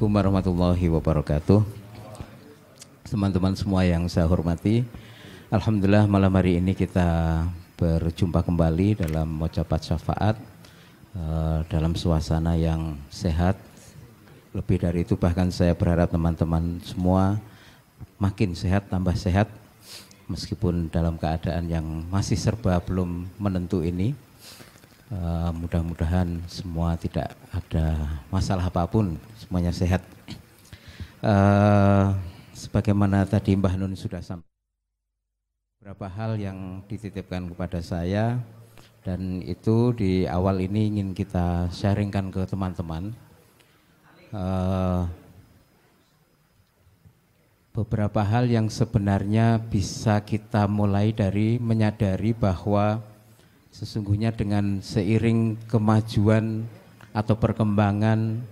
Assalamualaikum warahmatullahi wabarakatuh Teman-teman semua yang saya hormati Alhamdulillah malam hari ini kita berjumpa kembali dalam mocapat syafaat eh, Dalam suasana yang sehat Lebih dari itu bahkan saya berharap teman-teman semua Makin sehat tambah sehat Meskipun dalam keadaan yang masih serba belum menentu ini Eh, mudah-mudahan semua tidak ada masalah apapun, semuanya sehat. Uh, sebagaimana tadi Mbah Nun sudah sampaikan, beberapa hal yang dititipkan kepada saya dan itu di awal ini ingin kita sharingkan ke teman-teman. Uh, beberapa hal yang sebenarnya bisa kita mulai dari menyadari bahwa sesungguhnya dengan seiring kemajuan atau perkembangan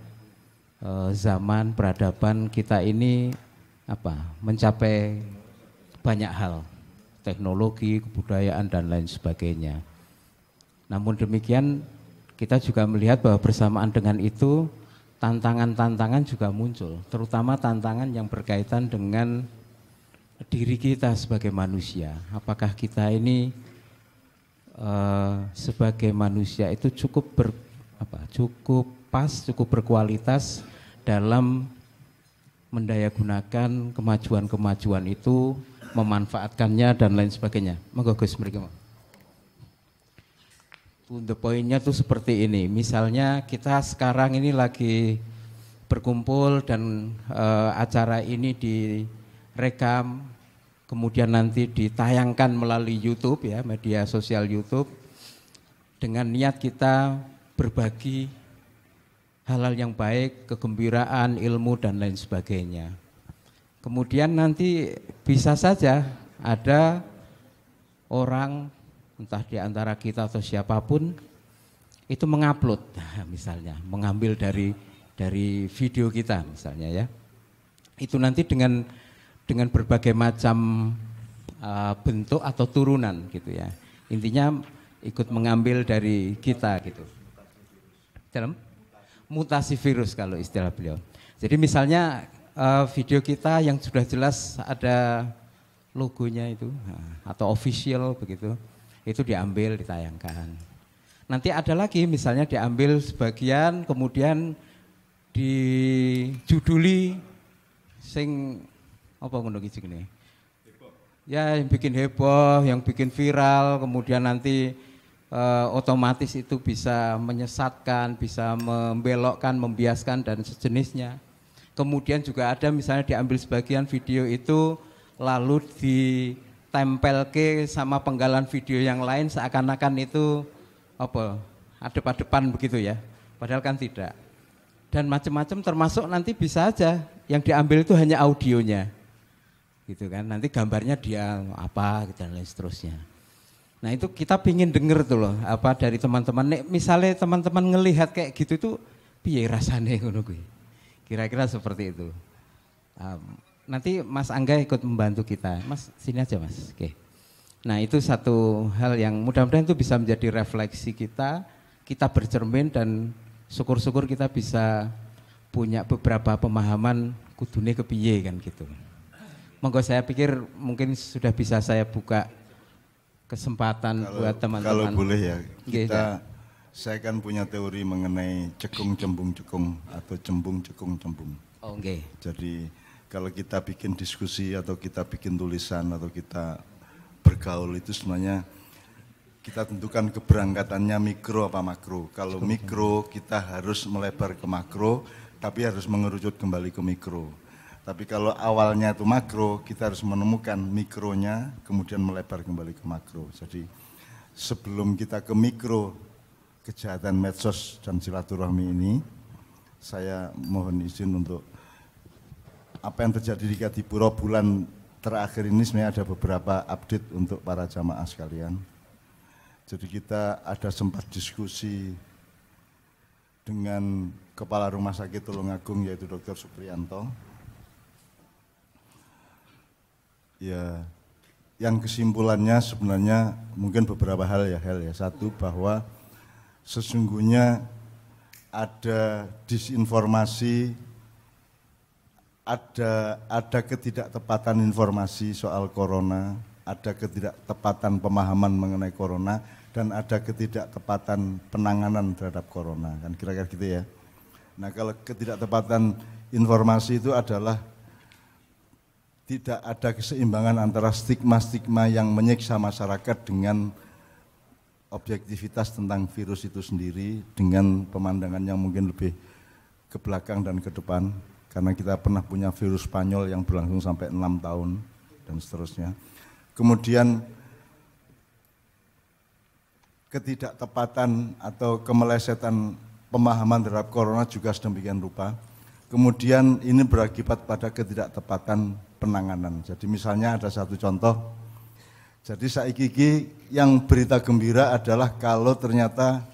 e, zaman peradaban kita ini apa mencapai banyak hal teknologi kebudayaan dan lain sebagainya namun demikian kita juga melihat bahwa bersamaan dengan itu tantangan-tantangan juga muncul terutama tantangan yang berkaitan dengan diri kita sebagai manusia apakah kita ini Eh, sebagai manusia itu cukup ber, apa cukup pas cukup berkualitas dalam mendayagunakan kemajuan-kemajuan itu memanfaatkannya dan lain sebagainya monggo Gus mereka. the pointnya tuh seperti ini misalnya kita sekarang ini lagi berkumpul dan uh, acara ini direkam kemudian nanti ditayangkan melalui YouTube ya, media sosial YouTube dengan niat kita berbagi halal yang baik, kegembiraan, ilmu dan lain sebagainya. Kemudian nanti bisa saja ada orang entah di antara kita atau siapapun itu mengupload misalnya, mengambil dari dari video kita misalnya ya. Itu nanti dengan dengan berbagai macam uh, bentuk atau turunan gitu ya. Intinya ikut mengambil dari kita gitu. Dalam mutasi virus kalau istilah beliau. Jadi misalnya uh, video kita yang sudah jelas ada logonya itu eh, atau official begitu itu diambil ditayangkan nanti ada lagi misalnya diambil sebagian kemudian dijuduli sing apa ngono iki jenenge? Ya yang bikin heboh, yang bikin viral, kemudian nanti uh, otomatis itu bisa menyesatkan, bisa membelokkan, membiaskan dan sejenisnya. Kemudian juga ada misalnya diambil sebagian video itu lalu ditempel ke sama penggalan video yang lain seakan-akan itu apa ada pada depan begitu ya. Padahal kan tidak. Dan macam-macam termasuk nanti bisa aja yang diambil itu hanya audionya gitu kan nanti gambarnya dia apa gitu dan lain seterusnya nah itu kita pingin denger tuh loh apa dari teman-teman nek misalnya teman-teman ngelihat kayak gitu tuh piye rasanya ngono kuwi kira-kira seperti itu um, nanti Mas Angga ikut membantu kita Mas sini aja Mas oke okay. nah itu satu hal yang mudah-mudahan itu bisa menjadi refleksi kita kita bercermin dan syukur-syukur kita bisa punya beberapa pemahaman kudune kepiye kan gitu monggo saya pikir mungkin sudah bisa saya buka kesempatan kalau, buat teman-teman. Kalau boleh ya, kita saya kan punya teori mengenai cekung cembung cekung atau cembung cekung cembung. Oh, okay. Jadi kalau kita bikin diskusi atau kita bikin tulisan atau kita bergaul itu sebenarnya kita tentukan keberangkatannya mikro apa makro. Kalau mikro kita harus melebar ke makro, tapi harus mengerucut kembali ke mikro. Tapi kalau awalnya itu makro, kita harus menemukan mikronya, kemudian melebar kembali ke makro. Jadi sebelum kita ke mikro kejahatan medsos dan silaturahmi ini, saya mohon izin untuk apa yang terjadi di Katipuro bulan terakhir ini sebenarnya ada beberapa update untuk para jamaah sekalian. Jadi kita ada sempat diskusi dengan Kepala Rumah Sakit Tulungagung yaitu Dr. Suprianto Ya, yang kesimpulannya sebenarnya mungkin beberapa hal ya hal ya. Satu bahwa sesungguhnya ada disinformasi, ada ada ketidaktepatan informasi soal corona, ada ketidaktepatan pemahaman mengenai corona dan ada ketidaktepatan penanganan terhadap corona kan kira-kira gitu ya. Nah, kalau ketidaktepatan informasi itu adalah tidak ada keseimbangan antara stigma-stigma yang menyiksa masyarakat dengan objektivitas tentang virus itu sendiri dengan pemandangan yang mungkin lebih ke belakang dan ke depan karena kita pernah punya virus Spanyol yang berlangsung sampai enam tahun dan seterusnya. Kemudian ketidaktepatan atau kemelesetan pemahaman terhadap corona juga sedemikian rupa. Kemudian ini berakibat pada ketidaktepatan penanganan. Jadi misalnya ada satu contoh, jadi saiki yang berita gembira adalah kalau ternyata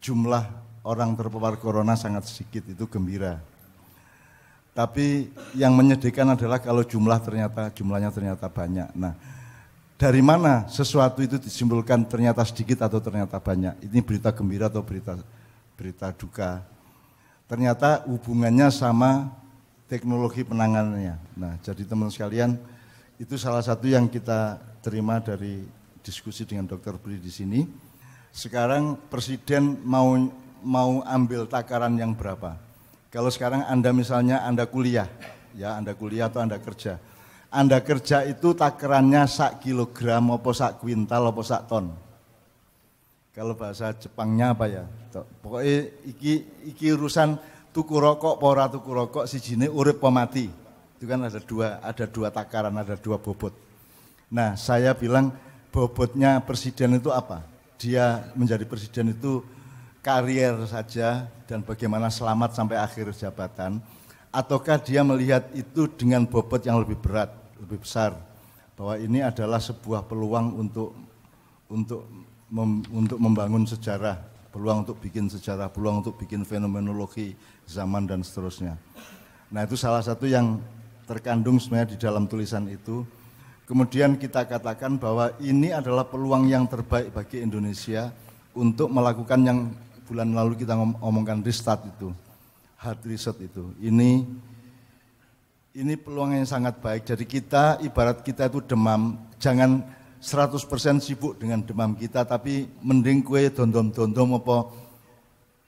jumlah orang terpapar corona sangat sedikit itu gembira. Tapi yang menyedihkan adalah kalau jumlah ternyata jumlahnya ternyata banyak. Nah, dari mana sesuatu itu disimpulkan ternyata sedikit atau ternyata banyak? Ini berita gembira atau berita berita duka? Ternyata hubungannya sama teknologi penanganannya. Nah, jadi teman sekalian, itu salah satu yang kita terima dari diskusi dengan Dr. Bri di sini. Sekarang Presiden mau mau ambil takaran yang berapa? Kalau sekarang Anda misalnya Anda kuliah, ya Anda kuliah atau Anda kerja. Anda kerja itu takarannya sak kilogram, apa sak kuintal, apa sak ton. Kalau bahasa Jepangnya apa ya? Pokoknya iki, iki urusan tuku rokok pora tuku rokok si jine urip pemati itu kan ada dua ada dua takaran ada dua bobot nah saya bilang bobotnya presiden itu apa dia menjadi presiden itu karier saja dan bagaimana selamat sampai akhir jabatan ataukah dia melihat itu dengan bobot yang lebih berat lebih besar bahwa ini adalah sebuah peluang untuk untuk mem, untuk membangun sejarah peluang untuk bikin sejarah peluang untuk bikin fenomenologi zaman dan seterusnya. Nah itu salah satu yang terkandung sebenarnya di dalam tulisan itu. Kemudian kita katakan bahwa ini adalah peluang yang terbaik bagi Indonesia untuk melakukan yang bulan lalu kita ngom omongkan restart itu, hard reset itu. Ini ini peluang yang sangat baik. Jadi kita ibarat kita itu demam, jangan 100% sibuk dengan demam kita, tapi mending kue dondom-dondom apa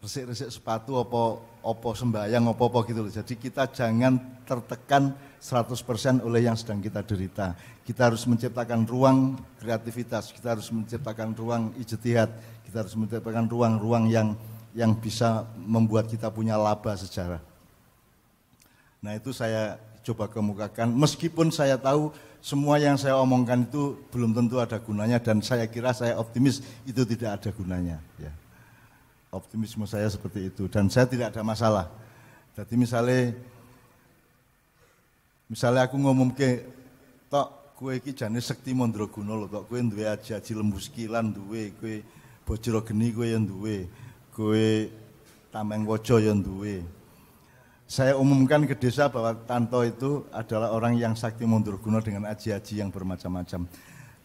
resik-resik sepatu apa opo sembahyang opo opo gitu loh. Jadi kita jangan tertekan 100% oleh yang sedang kita derita. Kita harus menciptakan ruang kreativitas, kita harus menciptakan ruang ijtihad, kita harus menciptakan ruang-ruang yang yang bisa membuat kita punya laba sejarah. Nah itu saya coba kemukakan, meskipun saya tahu semua yang saya omongkan itu belum tentu ada gunanya dan saya kira saya optimis itu tidak ada gunanya. Ya. Optimisme saya seperti itu dan saya tidak ada masalah. Jadi misalnya misalnya aku ngomong ke tok kue iki jane sekti mandraguna lho tok kue duwe aja lembu sekilan duwe kue bojro geni kue yang duwe kue tameng wojo yang duwe saya umumkan ke desa bahwa Tanto itu adalah orang yang sakti mandraguna dengan aji-aji yang bermacam-macam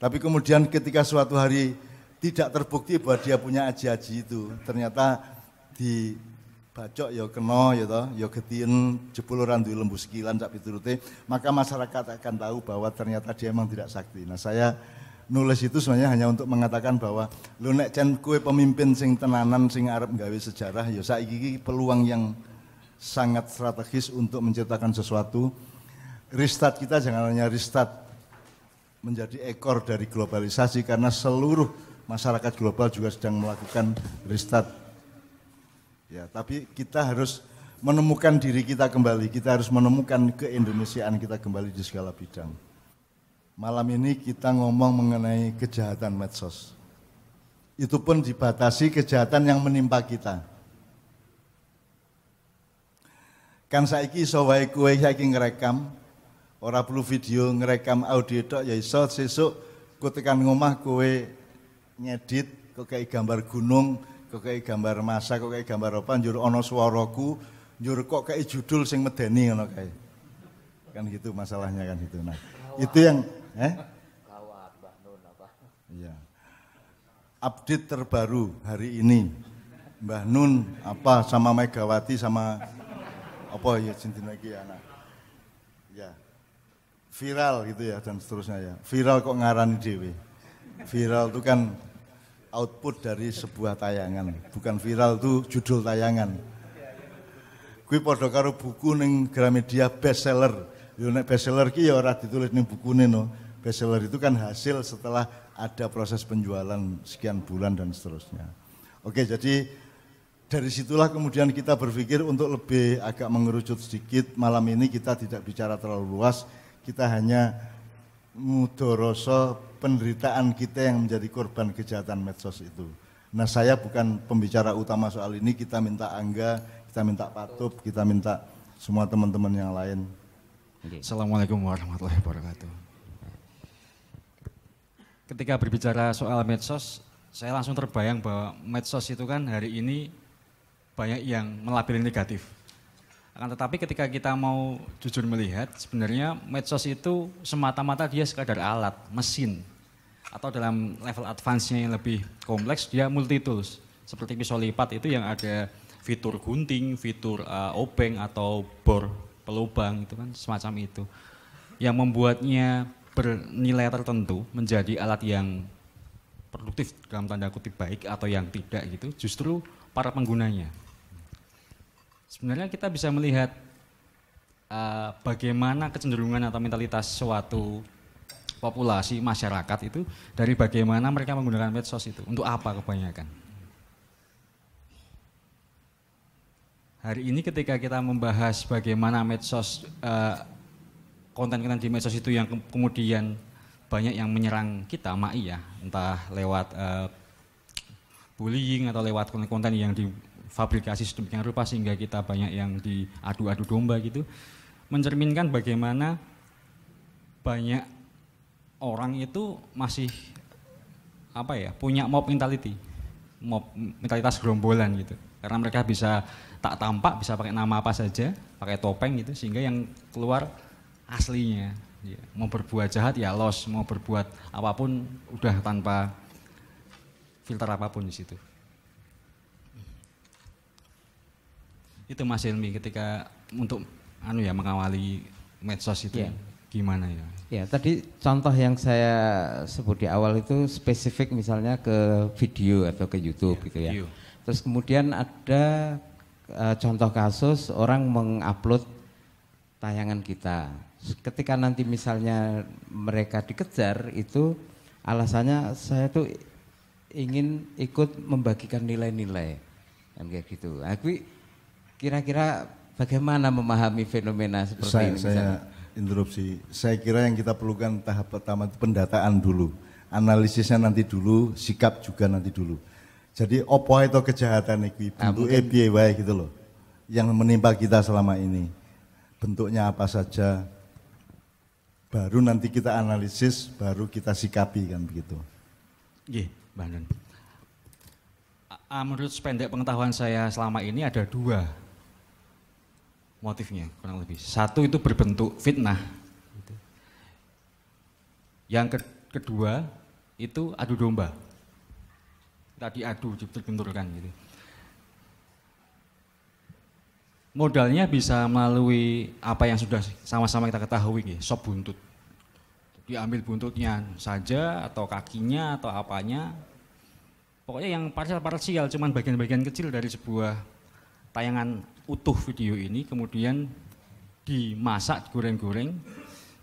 tapi kemudian ketika suatu hari tidak terbukti bahwa dia punya aji-aji itu. Ternyata di bacok ya kena ya toh, ya getin jebul ora duwe lembu sekilan sak piturute, maka masyarakat akan tahu bahwa ternyata dia memang tidak sakti. Nah, saya nulis itu sebenarnya hanya untuk mengatakan bahwa lu nek jen kue pemimpin sing tenanan sing arep gawe sejarah ya saiki iki peluang yang sangat strategis untuk menciptakan sesuatu. Restart kita jangan hanya restart menjadi ekor dari globalisasi karena seluruh masyarakat global juga sedang melakukan restart. Ya, tapi kita harus menemukan diri kita kembali, kita harus menemukan keindonesiaan kita kembali di segala bidang. Malam ini kita ngomong mengenai kejahatan medsos. Itu pun dibatasi kejahatan yang menimpa kita. Kan saiki iso wae kowe saiki ngerekam, ora perlu video ngerekam audio tok ya iso sesuk kutekan ngomah kowe nyedit kok kayak gambar gunung kok kayak gambar masa kok kayak gambar apa njur ono suaraku njur kok kayak judul sing medeni ngono kae kan gitu masalahnya kan gitu nah Kawat. itu yang eh Kawat, Mbak Nun apa iya update terbaru hari ini Mbah Nun apa sama Megawati sama apa ya cintin lagi ya nah. ya viral gitu ya dan seterusnya ya viral kok ngarani dewi Viral itu kan output dari sebuah tayangan, bukan viral itu judul tayangan. Kui podo karo buku ning Gramedia bestseller. Yo nek bestseller ki ya ora ditulis ning bukune no. Bestseller itu kan hasil setelah ada proses penjualan sekian bulan dan seterusnya. Oke, jadi dari situlah kemudian kita berpikir untuk lebih agak mengerucut sedikit. Malam ini kita tidak bicara terlalu luas, kita hanya mudoroso penderitaan kita yang menjadi korban kejahatan medsos itu. Nah saya bukan pembicara utama soal ini, kita minta Angga, kita minta Patup, kita minta semua teman-teman yang lain. Assalamualaikum warahmatullahi wabarakatuh. Ketika berbicara soal medsos, saya langsung terbayang bahwa medsos itu kan hari ini banyak yang melabeli negatif. Akan tetapi ketika kita mau jujur melihat, sebenarnya medsos itu semata-mata dia sekadar alat, mesin. Atau dalam level advance-nya yang lebih kompleks, dia multi tools. Seperti pisau lipat itu yang ada fitur gunting, fitur uh, obeng atau bor pelubang itu kan semacam itu. Yang membuatnya bernilai tertentu menjadi alat yang produktif dalam tanda kutip baik atau yang tidak gitu, justru para penggunanya sebenarnya kita bisa melihat uh, bagaimana kecenderungan atau mentalitas suatu populasi masyarakat itu dari bagaimana mereka menggunakan medsos itu untuk apa kebanyakan hari ini ketika kita membahas bagaimana medsos konten eh, konten-konten di medsos itu yang ke kemudian banyak yang menyerang kita mak ya entah lewat uh, bullying atau lewat konten-konten yang di fabrikasi sedemikian rupa sehingga kita banyak yang diadu-adu domba gitu mencerminkan bagaimana banyak orang itu masih apa ya punya mob mentality mob mentalitas gerombolan gitu karena mereka bisa tak tampak bisa pakai nama apa saja pakai topeng gitu sehingga yang keluar aslinya ya, mau berbuat jahat ya los mau berbuat apapun udah tanpa filter apapun di situ itu Mas Hilmi ketika untuk anu ya mengawali medsos itu yeah. gimana ya? Ya tadi contoh yang saya sebut di awal itu spesifik misalnya ke video atau ke YouTube yeah, gitu ya. Terus kemudian ada e, contoh kasus orang mengupload tayangan kita. Ketika nanti misalnya mereka dikejar itu alasannya saya tuh ingin ikut membagikan nilai-nilai kan kayak gitu. Aku nah, Kira-kira bagaimana memahami fenomena seperti saya, ini? Saya interupsi. Saya kira yang kita perlukan tahap pertama itu pendataan dulu. Analisisnya nanti dulu, sikap juga nanti dulu. Jadi opo itu kejahatan itu, bentuk ah, EBY gitu loh. Yang menimpa kita selama ini. Bentuknya apa saja, baru nanti kita analisis, baru kita sikapi kan begitu. Iya, Mbak Menurut pendek pengetahuan saya selama ini ada dua motifnya kurang lebih. Satu itu berbentuk fitnah. Gitu. Yang ke kedua itu adu domba. Tadi adu dibenturkan gitu. Modalnya bisa melalui apa yang sudah sama-sama kita ketahui, gitu, sob buntut. Diambil buntutnya saja atau kakinya atau apanya. Pokoknya yang parsial-parsial, cuman bagian-bagian kecil dari sebuah tayangan utuh video ini kemudian dimasak goreng-goreng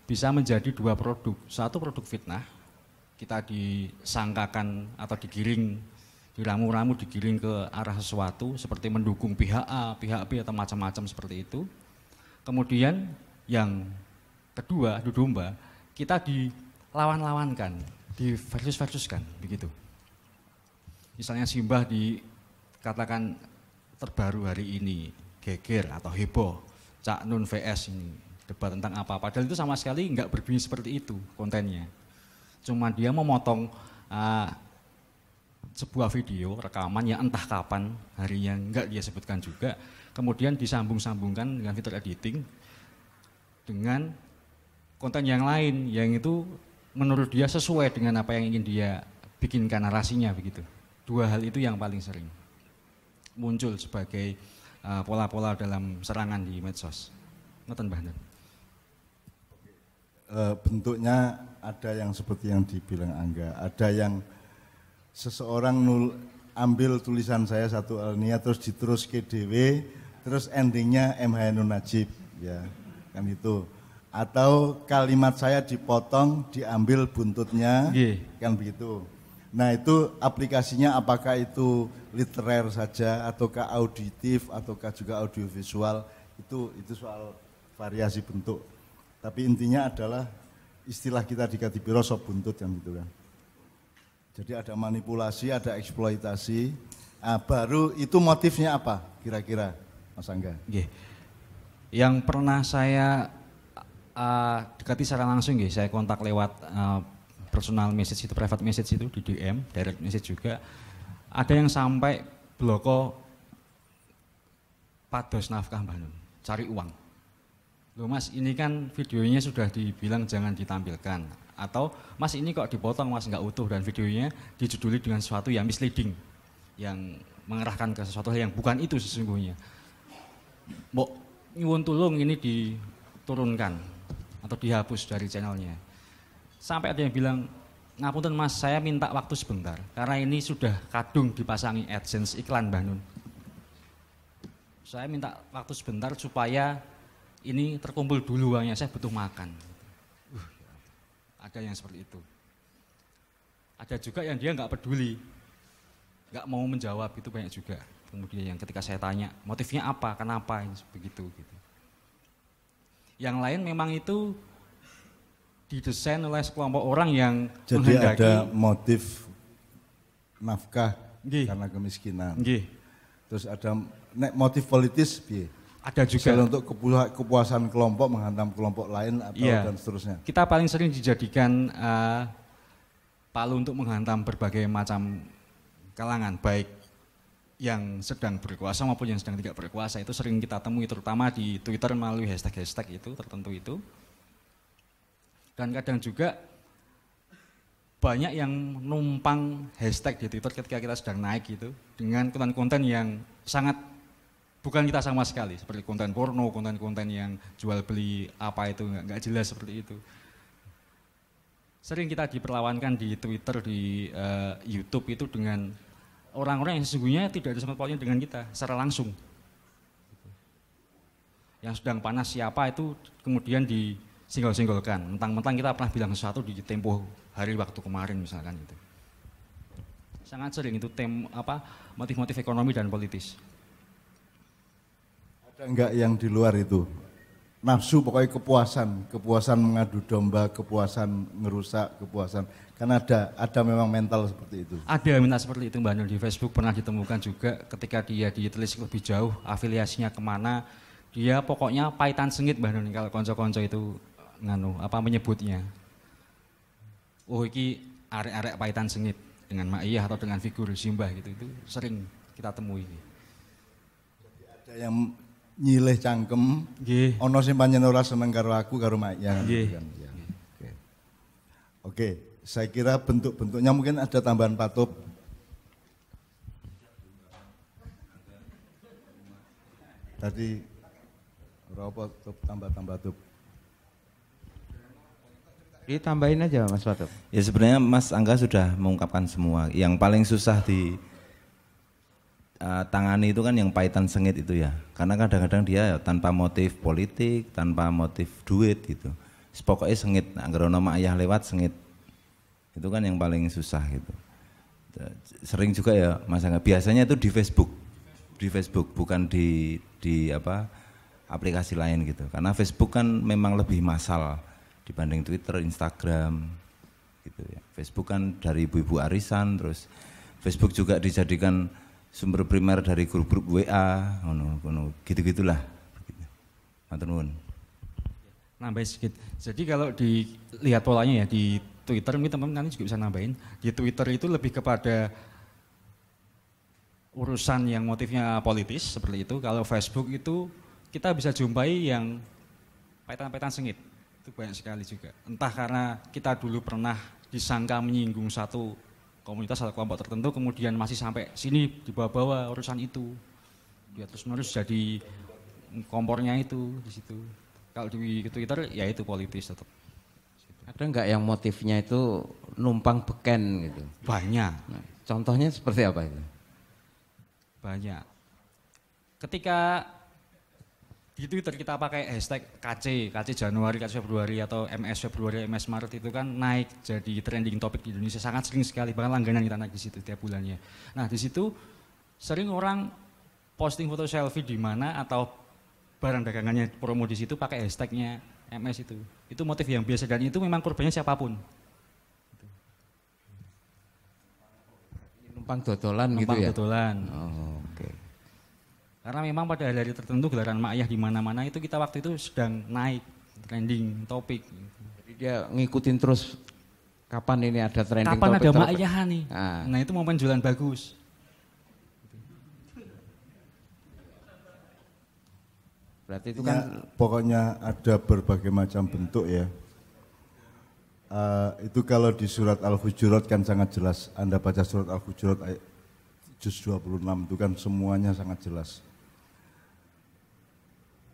bisa menjadi dua produk. Satu produk fitnah, kita disangkakan atau digiring, diramu-ramu digiring ke arah sesuatu seperti mendukung pihak A, pihak B atau macam-macam seperti itu. Kemudian yang kedua, domba, kita dilawan-lawankan, di versus-versuskan begitu. Misalnya Simbah dikatakan terbaru hari ini, geger atau heboh, Cak Nun VS ini, debat tentang apa. Padahal itu sama sekali nggak berbunyi seperti itu kontennya. Cuma dia memotong uh, sebuah video rekaman yang entah kapan hari yang nggak dia sebutkan juga, kemudian disambung-sambungkan dengan fitur editing dengan konten yang lain yang itu menurut dia sesuai dengan apa yang ingin dia bikinkan narasinya begitu. Dua hal itu yang paling sering muncul sebagai eh, pola-pola uh, dalam serangan di medsos. Ngeten Mbah uh, bentuknya ada yang seperti yang dibilang Angga, ada yang seseorang nul, ambil tulisan saya satu alnia terus diterus ke DW, terus endingnya MH Najib ya kan itu atau kalimat saya dipotong diambil buntutnya yeah. kan begitu Nah itu aplikasinya apakah itu literer saja ataukah auditif ataukah juga audiovisual itu itu soal variasi bentuk. Tapi intinya adalah istilah kita di Katibiro sop buntut yang gitu kan. Jadi ada manipulasi, ada eksploitasi. Nah, baru itu motifnya apa kira-kira Mas Angga? Yeah. Yang pernah saya uh, dekati secara langsung ya, saya kontak lewat uh, personal message itu, private message itu di DM, direct message juga. Ada yang sampai bloko pados nafkah mbak Nun, cari uang. Loh mas, ini kan videonya sudah dibilang jangan ditampilkan. Atau mas ini kok dipotong mas nggak utuh dan videonya dijuduli dengan sesuatu yang misleading. Yang mengerahkan ke sesuatu yang bukan itu sesungguhnya. Mbok nyuwun tulung ini diturunkan atau dihapus dari channelnya sampai ada yang bilang ngapunten mas saya minta waktu sebentar karena ini sudah kadung dipasangi AdSense iklan bangun saya minta waktu sebentar supaya ini terkumpul dulu uangnya saya butuh makan uh, ya ada yang seperti itu ada juga yang dia nggak peduli nggak mau menjawab itu banyak juga kemudian yang ketika saya tanya motifnya apa kenapa ini begitu gitu yang lain memang itu didesain oleh sekelompok orang yang Jadi menghendaki. ada motif nafkah Gih. karena kemiskinan. Gih. Terus ada nek motif politis bi, Ada juga. Misalnya untuk kepuasan kelompok menghantam kelompok lain atau yeah. dan seterusnya. Kita paling sering dijadikan uh, palu untuk menghantam berbagai macam kalangan, baik yang sedang berkuasa maupun yang sedang tidak berkuasa itu sering kita temui terutama di Twitter melalui hashtag-hashtag itu tertentu itu. Dan kadang juga banyak yang numpang hashtag di Twitter ketika kita sedang naik gitu dengan konten-konten yang sangat bukan kita sama sekali seperti konten porno, konten-konten yang jual beli apa itu nggak jelas seperti itu. Sering kita diperlawankan di Twitter, di uh, YouTube itu dengan orang-orang yang sesungguhnya tidak ada sama sekali dengan kita secara langsung. Yang sedang panas siapa itu kemudian di singgol-singgolkan. Mentang-mentang kita pernah bilang sesuatu di tempo hari waktu kemarin misalkan gitu. Sangat sering itu tem apa motif-motif ekonomi dan politis. Ada enggak yang di luar itu? Nafsu pokoknya kepuasan, kepuasan mengadu domba, kepuasan merusak, kepuasan. Kan ada ada memang mental seperti itu. Ada mental seperti itu Mbak Nur di Facebook pernah ditemukan juga ketika dia ditelisik lebih jauh afiliasinya kemana, dia pokoknya paitan sengit Mbak Nur kalau konco-konco itu nganu apa menyebutnya. Oh iki arek-arek paitan sengit dengan ma'iyah atau dengan figur simbah gitu itu sering kita temui. Jadi ada yang nyileh cangkem, nggih. Ono sing panjenengan ora seneng karo aku karo ma'iyah. Gitu kan? ya, oke. Oke, saya kira bentuk-bentuknya mungkin ada tambahan patup. Tadi berapa tambah-tambah tuh? Ditambahin aja Mas Patut. Ya sebenarnya Mas Angga sudah mengungkapkan semua. Yang paling susah di uh, tangani itu kan yang paitan sengit itu ya. Karena kadang-kadang dia ya, tanpa motif politik, tanpa motif duit gitu. Pokoknya sengit, nama ayah lewat sengit. Itu kan yang paling susah gitu. Sering juga ya Mas Angga, biasanya itu di Facebook. Di Facebook bukan di di apa aplikasi lain gitu. Karena Facebook kan memang lebih masal dibanding Twitter, Instagram, gitu ya. Facebook kan dari ibu-ibu arisan, terus Facebook juga dijadikan sumber primer dari grup-grup WA, gitu gitulah. Matur Nambah sedikit. Jadi kalau dilihat polanya ya di Twitter, mungkin teman-teman nanti juga bisa nambahin. Di Twitter itu lebih kepada urusan yang motifnya politis seperti itu. Kalau Facebook itu kita bisa jumpai yang petan-petan sengit itu banyak sekali juga. Entah karena kita dulu pernah disangka menyinggung satu komunitas atau kelompok tertentu, kemudian masih sampai sini dibawa-bawa urusan itu. Dia terus-menerus jadi kompornya itu di situ. Kalau di Twitter ya itu politis tetap. Ada nggak yang motifnya itu numpang beken gitu? Banyak. Nah, contohnya seperti apa itu? Banyak. Ketika di Twitter kita pakai hashtag KC, KC Januari, KC Februari atau MS Februari, MS Maret itu kan naik jadi trending topik di Indonesia sangat sering sekali bahkan langganan kita naik di situ tiap bulannya. Nah di situ sering orang posting foto selfie di mana atau barang dagangannya promo di situ pakai hashtagnya MS itu. Itu motif yang biasa dan itu memang korbannya siapapun. Numpang dodolan gitu ya? Numpang dodolan. Oh, oke. Okay. Karena memang pada hari-hari tertentu gelaran makyah di mana-mana itu kita waktu itu sedang naik trending topik. Jadi dia ngikutin terus kapan ini ada trending kapan topik. Kapan ada makyah nih. Ah. Nah itu momen jualan bagus. Berarti itu kan pokoknya ada berbagai macam bentuk ya. Uh, itu kalau di surat Al-Hujurat kan sangat jelas. Anda baca surat Al-Hujurat juz 26 itu kan semuanya sangat jelas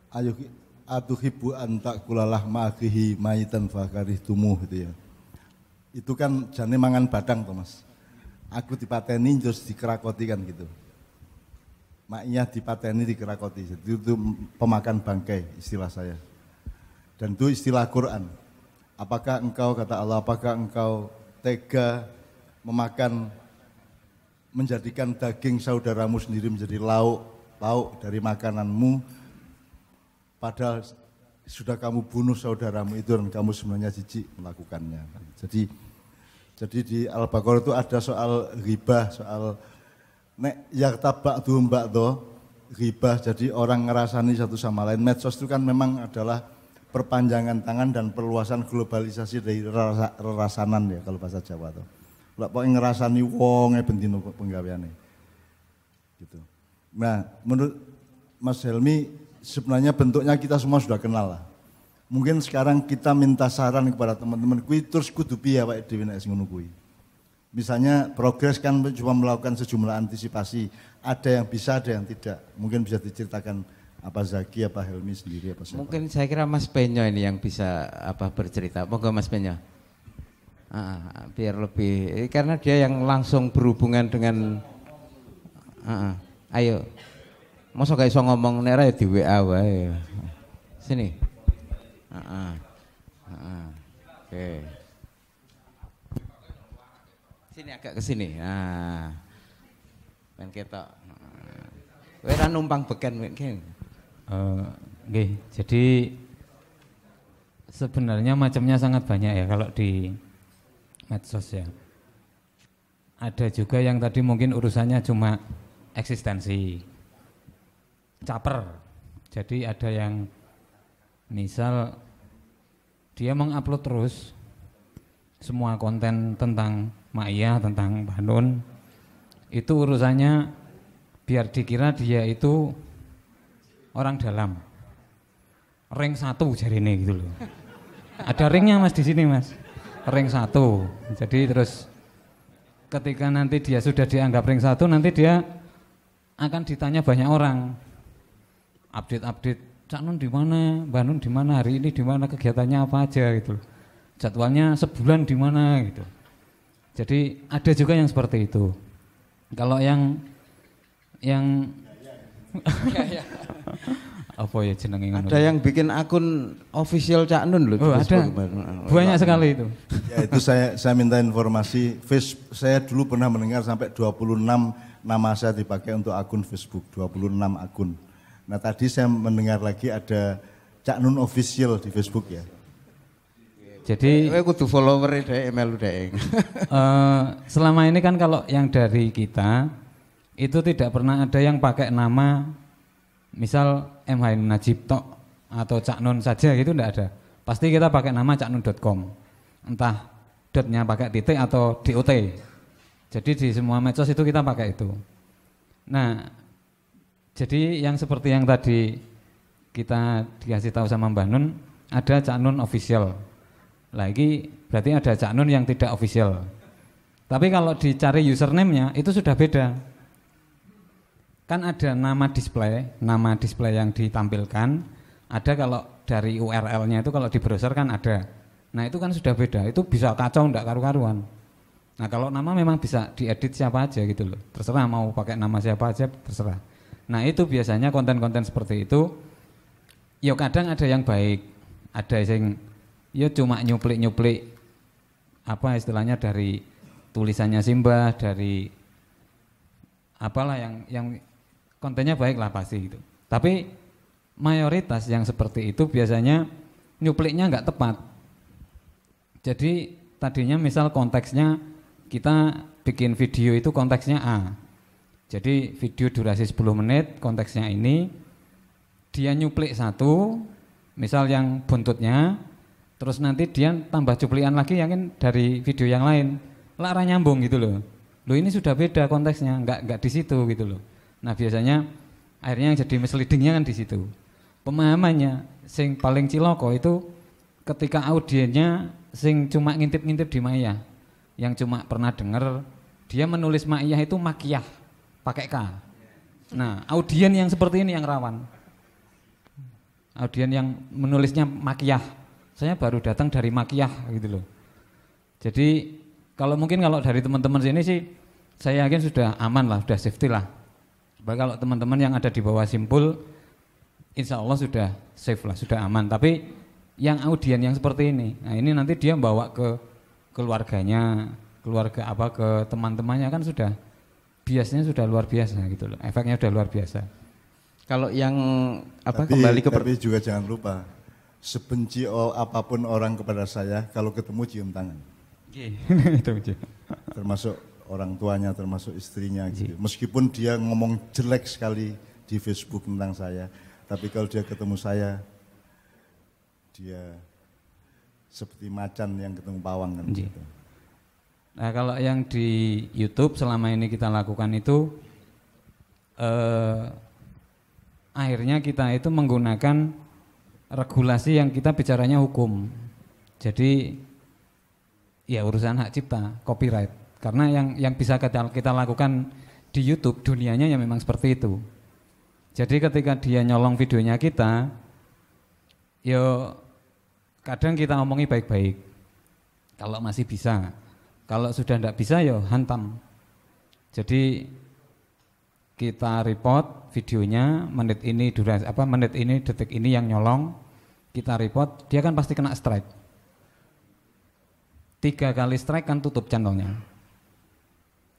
ayuh ibu antak kulalah maghihi maitan fakarih tumuh gitu ya. Itu kan jane mangan badang Thomas. mas. Aku dipateni terus dikerakoti kan gitu. Maknya dipateni dikerakoti. Jadi itu pemakan bangkai istilah saya. Dan itu istilah Quran. Apakah engkau kata Allah, apakah engkau tega memakan menjadikan daging saudaramu sendiri menjadi lauk, lauk dari makananmu Padahal sudah kamu bunuh saudaramu itu dan kamu sebenarnya jijik melakukannya. Jadi jadi di Al-Baqarah itu ada soal riba, soal nek yaktabak tabak mbak do riba. Jadi orang ngerasani satu sama lain. Medsos itu kan memang adalah perpanjangan tangan dan perluasan globalisasi dari rasa, rerasanan ya kalau bahasa Jawa tuh. Lah pokoke ngerasani wong e bendino penggaweane. Gitu. Nah, menurut Mas Helmi sebenarnya bentuknya kita semua sudah kenal lah. Mungkin sekarang kita minta saran kepada teman-teman kui terus kudu ya Pak Dewi nek sing kui. Misalnya progres kan cuma melakukan sejumlah antisipasi, ada yang bisa, ada yang tidak. Mungkin bisa diceritakan apa Zaki apa Helmi sendiri apa siapa? Mungkin saya kira Mas Penyo ini yang bisa apa bercerita. Monggo Mas Penyo. Ah, ah, ah, biar lebih eh, karena dia yang langsung berhubungan dengan ah, ah ayo. Masa gak iso ngomong nera ya di WA wae. Sini. Heeh. Heeh. Oke. Sini agak ke sini. Nah. Ben ketok. Kowe ora numpang beken wek nggih. Eh, nggih, jadi sebenarnya macamnya sangat banyak ya kalau di medsos ya. Ada juga yang tadi mungkin urusannya cuma eksistensi caper. Jadi ada yang misal dia mengupload terus semua konten tentang Maya, tentang Banun itu urusannya biar dikira dia itu orang dalam ring satu jari ini gitu loh ada ringnya mas di sini mas ring satu jadi terus ketika nanti dia sudah dianggap ring satu nanti dia akan ditanya banyak orang update-update Cak Nun di mana, Mbak Nun di mana hari ini, di mana kegiatannya apa aja gitu Jadwalnya sebulan di mana gitu. Jadi ada juga yang seperti itu. Kalau yang yang apa ya jenenge Ada yang bikin akun official Cak Nun loh. Oh, ada. Banyak sekali itu. Ya itu saya saya minta informasi Facebook saya dulu pernah mendengar sampai 26 nama saya dipakai untuk akun Facebook, 26 akun. Nah tadi saya mendengar lagi ada Cak Nun official di Facebook ya. Jadi aku eh, kudu follower uh, selama ini kan kalau yang dari kita itu tidak pernah ada yang pakai nama misal MH Najib tok atau Cak Nun saja gitu tidak ada. Pasti kita pakai nama caknun.com. Entah dotnya pakai titik atau DOT. Jadi di semua medsos itu kita pakai itu. Nah, jadi yang seperti yang tadi kita dikasih tahu sama Mbah Nun, ada Cak Nun official. Lagi berarti ada Cak Nun yang tidak official. Tapi kalau dicari username-nya itu sudah beda. Kan ada nama display, nama display yang ditampilkan, ada kalau dari URL-nya itu kalau di browser kan ada. Nah itu kan sudah beda, itu bisa kacau enggak karu-karuan. Nah kalau nama memang bisa diedit siapa aja gitu loh, terserah mau pakai nama siapa aja terserah Nah itu biasanya konten-konten seperti itu, ya kadang ada yang baik, ada yang ya cuma nyuplik-nyuplik apa istilahnya dari tulisannya Simbah, dari apalah yang yang kontennya baik lah pasti itu, Tapi mayoritas yang seperti itu biasanya nyupliknya nggak tepat. Jadi tadinya misal konteksnya kita bikin video itu konteksnya A, jadi video durasi 10 menit, konteksnya ini dia nyuplik satu, misal yang buntutnya, terus nanti dia tambah cuplikan lagi yang dari video yang lain. Lara nyambung gitu loh. Loh ini sudah beda konteksnya, nggak nggak di situ gitu loh. Nah, biasanya akhirnya yang jadi misleadingnya kan di situ. Pemahamannya sing paling ciloko itu ketika audiennya sing cuma ngintip-ngintip di maya, yang cuma pernah dengar dia menulis maya itu makiyah pakai K. Nah, audien yang seperti ini yang rawan. Audien yang menulisnya makiyah. Saya baru datang dari makiyah gitu loh. Jadi kalau mungkin kalau dari teman-teman sini sih saya yakin sudah aman lah, sudah safety lah. Bahkan kalau teman-teman yang ada di bawah simpul insya Allah sudah safe lah, sudah aman. Tapi yang audien yang seperti ini, nah ini nanti dia bawa ke keluarganya, keluarga apa ke teman-temannya kan sudah biasanya sudah luar biasa gitu loh. Efeknya sudah luar biasa. Kalau yang apa tapi, kembali ke tapi juga jangan lupa sebenci apapun orang kepada saya kalau ketemu cium tangan. Iya. Termasuk orang tuanya, termasuk istrinya gitu. Iya. Meskipun dia ngomong jelek sekali di Facebook tentang saya, tapi kalau dia ketemu saya dia seperti macan yang ketemu pawang kan iya. gitu. Nah kalau yang di YouTube selama ini kita lakukan itu eh, akhirnya kita itu menggunakan regulasi yang kita bicaranya hukum. Jadi ya urusan hak cipta, copyright. Karena yang yang bisa kita, kita lakukan di YouTube dunianya ya memang seperti itu. Jadi ketika dia nyolong videonya kita, yo kadang kita omongi baik-baik. Kalau masih bisa, kalau sudah tidak bisa ya hantam. Jadi kita report videonya menit ini durasi apa menit ini detik ini yang nyolong kita report dia kan pasti kena strike tiga kali strike kan tutup channelnya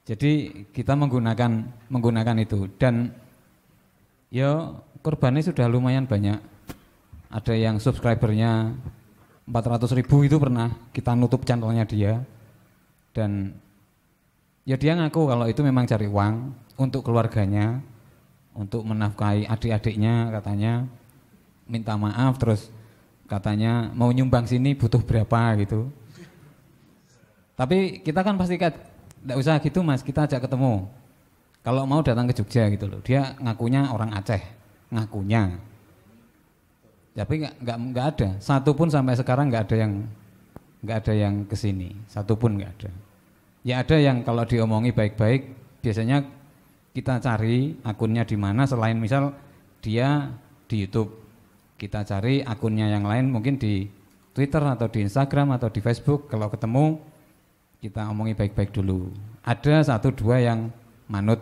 jadi kita menggunakan menggunakan itu dan yo ya, korbannya sudah lumayan banyak ada yang subscribernya 400 ribu itu pernah kita nutup channelnya dia dan ya dia ngaku kalau itu memang cari uang untuk keluarganya untuk menafkahi adik-adiknya katanya minta maaf terus katanya mau nyumbang sini butuh berapa gitu tapi kita kan pasti tidak usah gitu mas kita ajak ketemu kalau mau datang ke Jogja gitu loh dia ngakunya orang Aceh ngakunya tapi nggak nggak ada pun sampai sekarang nggak ada yang nggak ada yang kesini satupun nggak ada Ya ada yang kalau diomongi baik-baik biasanya kita cari akunnya di mana selain misal dia di YouTube. Kita cari akunnya yang lain mungkin di Twitter atau di Instagram atau di Facebook kalau ketemu kita omongi baik-baik dulu. Ada satu dua yang manut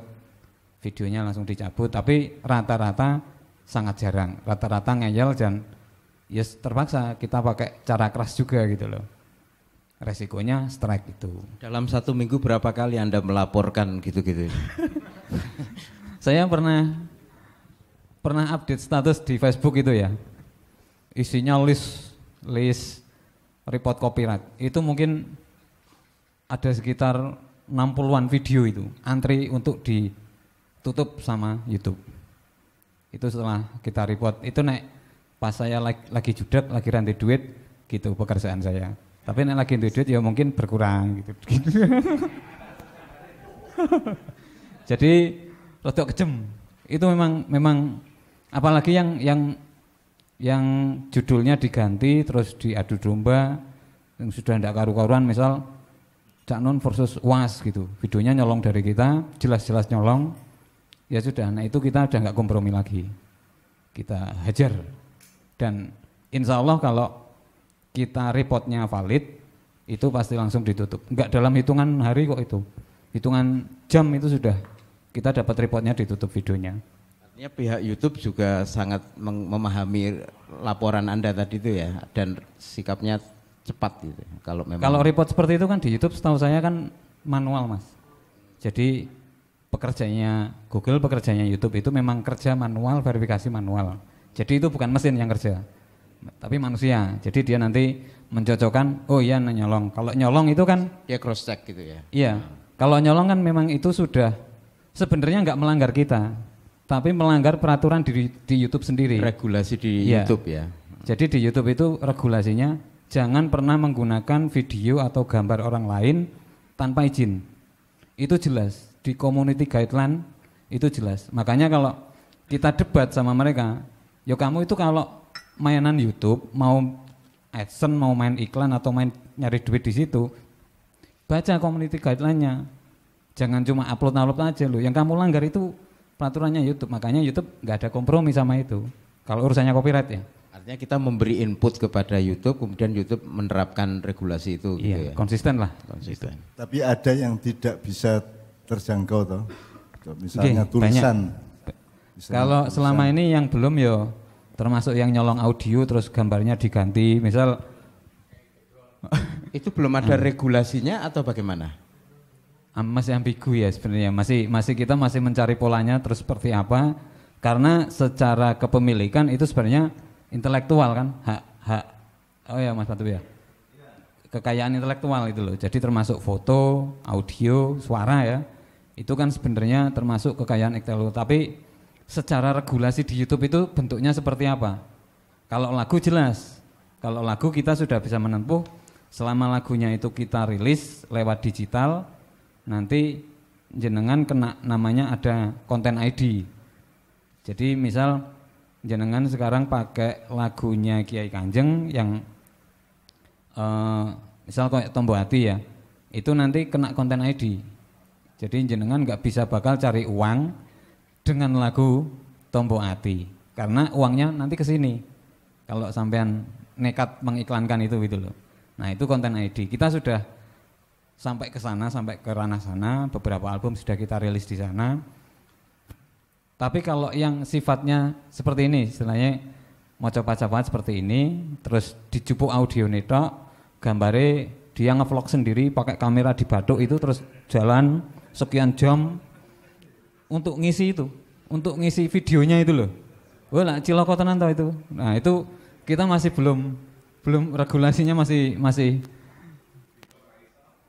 videonya langsung dicabut tapi rata-rata sangat jarang. Rata-rata ngeyel dan ya yes, terpaksa kita pakai cara keras juga gitu loh resikonya strike itu. Dalam satu minggu berapa kali Anda melaporkan gitu-gitu? Saya pernah pernah update status di Facebook itu ya. Isinya list list report copyright. Itu mungkin ada sekitar 60-an video itu antri untuk ditutup sama YouTube. Itu setelah kita report. Itu naik pas saya lagi, lagi lagi rantai duit gitu pekerjaan saya. Tapi nek lagi duit, ya mungkin berkurang gitu. Jadi rodok kejem. Itu memang memang apalagi yang yang yang judulnya diganti terus diadu domba yang sudah tidak karu-karuan misal Cak Nun versus Was gitu. Videonya nyolong dari kita, jelas-jelas nyolong. Ya sudah, nah itu kita udah nggak kompromi lagi. Kita hajar. Dan insya Allah kalau kita reportnya valid, itu pasti langsung ditutup. Enggak dalam hitungan hari kok itu. Hitungan jam itu sudah kita dapat reportnya ditutup videonya. Artinya pihak YouTube juga sangat memahami laporan Anda tadi itu ya dan sikapnya cepat gitu. Kalau memang Kalau report seperti itu kan di YouTube setahu saya kan manual, Mas. Jadi pekerjanya Google, pekerjanya YouTube itu memang kerja manual, verifikasi manual. Jadi itu bukan mesin yang kerja tapi manusia. Jadi dia nanti mencocokkan, oh iya nyolong. Kalau nyolong itu kan ya cross check gitu ya. Iya. Kalau nyolong kan memang itu sudah sebenarnya nggak melanggar kita, tapi melanggar peraturan di, di YouTube sendiri. Regulasi di ya. YouTube ya. Jadi di YouTube itu regulasinya jangan pernah menggunakan video atau gambar orang lain tanpa izin. Itu jelas di community guideline itu jelas. Makanya kalau kita debat sama mereka, ya kamu itu kalau mainan YouTube, mau adsense, mau main iklan atau main nyari duit di situ, baca community guideline-nya. Jangan cuma upload-upload aja loh. Yang kamu langgar itu peraturannya YouTube. Makanya YouTube nggak ada kompromi sama itu. Kalau urusannya copyright ya. Artinya kita memberi input kepada YouTube, kemudian YouTube menerapkan regulasi itu. Gitu iya, gitu ya? konsisten lah. Konsisten. Tapi ada yang tidak bisa terjangkau toh. Misalnya okay, tulisan. Kalau selama ini yang belum yo termasuk yang nyolong audio terus gambarnya diganti misal itu belum ada hmm. regulasinya atau bagaimana masih ambigu ya sebenarnya masih masih kita masih mencari polanya terus seperti apa karena secara kepemilikan itu sebenarnya intelektual kan hak hak oh ya mas patu ya kekayaan intelektual itu loh jadi termasuk foto audio suara ya itu kan sebenarnya termasuk kekayaan intelektual tapi secara regulasi di YouTube itu bentuknya seperti apa? Kalau lagu jelas. Kalau lagu kita sudah bisa menempuh selama lagunya itu kita rilis lewat digital nanti jenengan kena namanya ada konten ID. Jadi misal jenengan sekarang pakai lagunya Kiai Kanjeng yang uh, misal kayak Tombo hati ya itu nanti kena konten ID. Jadi jenengan nggak bisa bakal cari uang dengan lagu Tompo Ati karena uangnya nanti ke sini kalau sampean nekat mengiklankan itu gitu loh. Nah, itu konten ID. Kita sudah sampai ke sana, sampai ke ranah sana, beberapa album sudah kita rilis di sana. Tapi kalau yang sifatnya seperti ini, sebenarnya mau coba-coba seperti ini, terus dicupuk audio netok, gambare dia ngevlog sendiri pakai kamera di batuk itu terus jalan sekian jam untuk ngisi itu, untuk ngisi videonya itu loh. Wah, lah ciloko tenan itu. Nah, itu kita masih belum belum regulasinya masih masih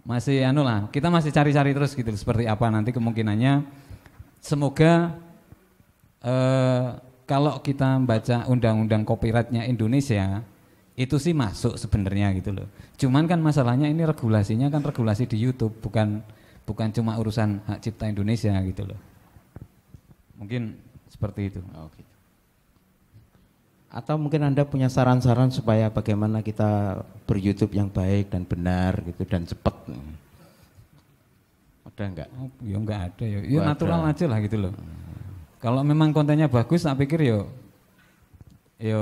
masih anu lah, kita masih cari-cari terus gitu seperti apa nanti kemungkinannya semoga eh, kalau kita baca undang-undang copyrightnya Indonesia itu sih masuk sebenarnya gitu loh. Cuman kan masalahnya ini regulasinya kan regulasi di YouTube bukan bukan cuma urusan hak cipta Indonesia gitu loh. Mungkin seperti itu. Oh, gitu. Atau mungkin Anda punya saran-saran supaya bagaimana kita ber-YouTube yang baik dan benar gitu dan cepat. Ada enggak? Oh, ya enggak ada ya. Ya natural aja lah gitu loh. Kalau memang kontennya bagus, saya pikir yo ya, yo ya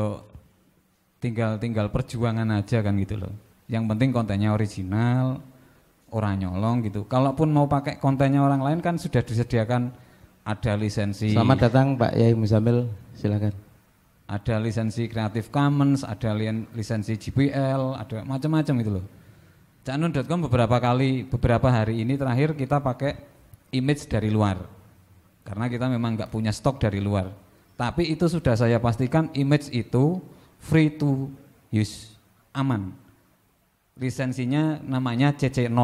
tinggal tinggal perjuangan aja kan gitu loh. Yang penting kontennya original, orang nyolong gitu. Kalaupun mau pakai kontennya orang lain kan sudah disediakan ada lisensi Selamat datang Pak Yai Musamil, silakan. Ada lisensi Creative Commons, ada lisensi GPL, ada macam-macam gitu loh. Canun.com beberapa kali, beberapa hari ini terakhir kita pakai image dari luar. Karena kita memang nggak punya stok dari luar. Tapi itu sudah saya pastikan image itu free to use, aman. Lisensinya namanya CC0,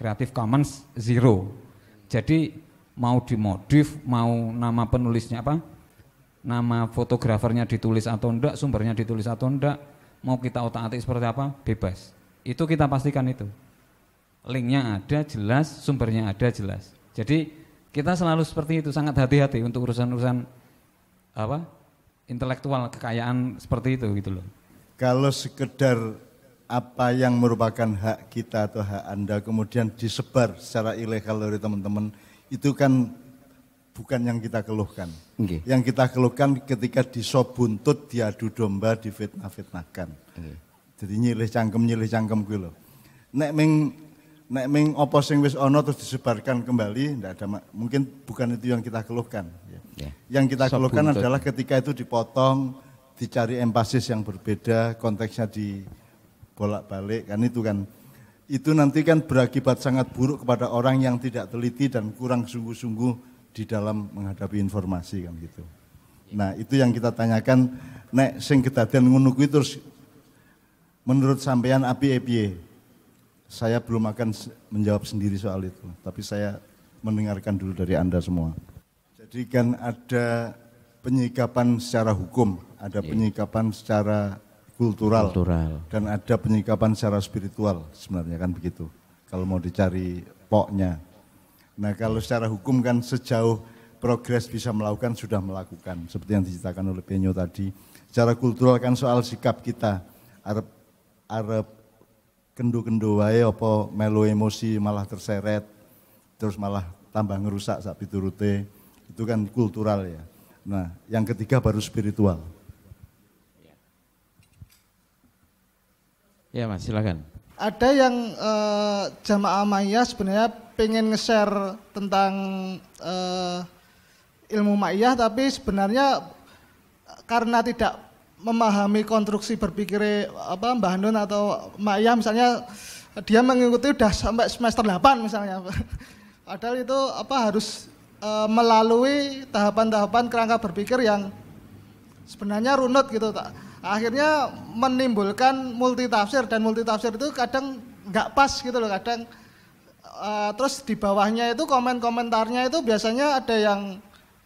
Creative Commons Zero. Jadi mau dimodif, mau nama penulisnya apa, nama fotografernya ditulis atau enggak, sumbernya ditulis atau enggak, mau kita otak-atik seperti apa, bebas. Itu kita pastikan itu. Linknya ada jelas, sumbernya ada jelas. Jadi kita selalu seperti itu, sangat hati-hati untuk urusan-urusan apa intelektual kekayaan seperti itu gitu loh. Kalau sekedar apa yang merupakan hak kita atau hak Anda kemudian disebar secara ilegal dari teman-teman itu kan bukan yang kita keluhkan. Okay. Yang kita keluhkan ketika disobuntut, diadu domba, difitnah-fitnahkan. Okay. Jadi nyilih cangkem nyilih cangkem gue loh. Nek ming nek ming opo sing wis ono terus disebarkan kembali, ndak ada mungkin bukan itu yang kita keluhkan. Yeah. Yang kita Sobuntut. keluhkan adalah ketika itu dipotong, dicari empasis yang berbeda, konteksnya di bolak balik kan itu kan itu nanti kan berakibat sangat buruk kepada orang yang tidak teliti dan kurang sungguh-sungguh di dalam menghadapi informasi kan gitu. Nah itu yang kita tanyakan, nek sing kedadian ngunuk itu terus menurut sampean api api, e Saya belum akan menjawab sendiri soal itu, tapi saya mendengarkan dulu dari Anda semua. Jadi kan ada penyikapan secara hukum, ada iya. penyikapan secara kultural, kultural dan ada penyikapan secara spiritual sebenarnya kan begitu kalau mau dicari poknya nah kalau secara hukum kan sejauh progres bisa melakukan sudah melakukan seperti yang diceritakan oleh Penyo tadi secara kultural kan soal sikap kita Arab Arab kendu kendu wae apa melu emosi malah terseret terus malah tambah ngerusak sak piturute itu kan kultural ya nah yang ketiga baru spiritual Ya mas, silakan. Ada yang eh, jamaah maya sebenarnya pengen nge-share tentang eh, ilmu Maya, tapi sebenarnya karena tidak memahami konstruksi berpikir apa Mbah Nun atau Maya misalnya dia mengikuti udah sampai semester 8 misalnya. Padahal itu apa harus e, melalui tahapan-tahapan kerangka berpikir yang sebenarnya runut gitu tak akhirnya menimbulkan multitafsir dan multitafsir itu kadang nggak pas gitu loh kadang uh, terus di bawahnya itu komen-komentarnya itu biasanya ada yang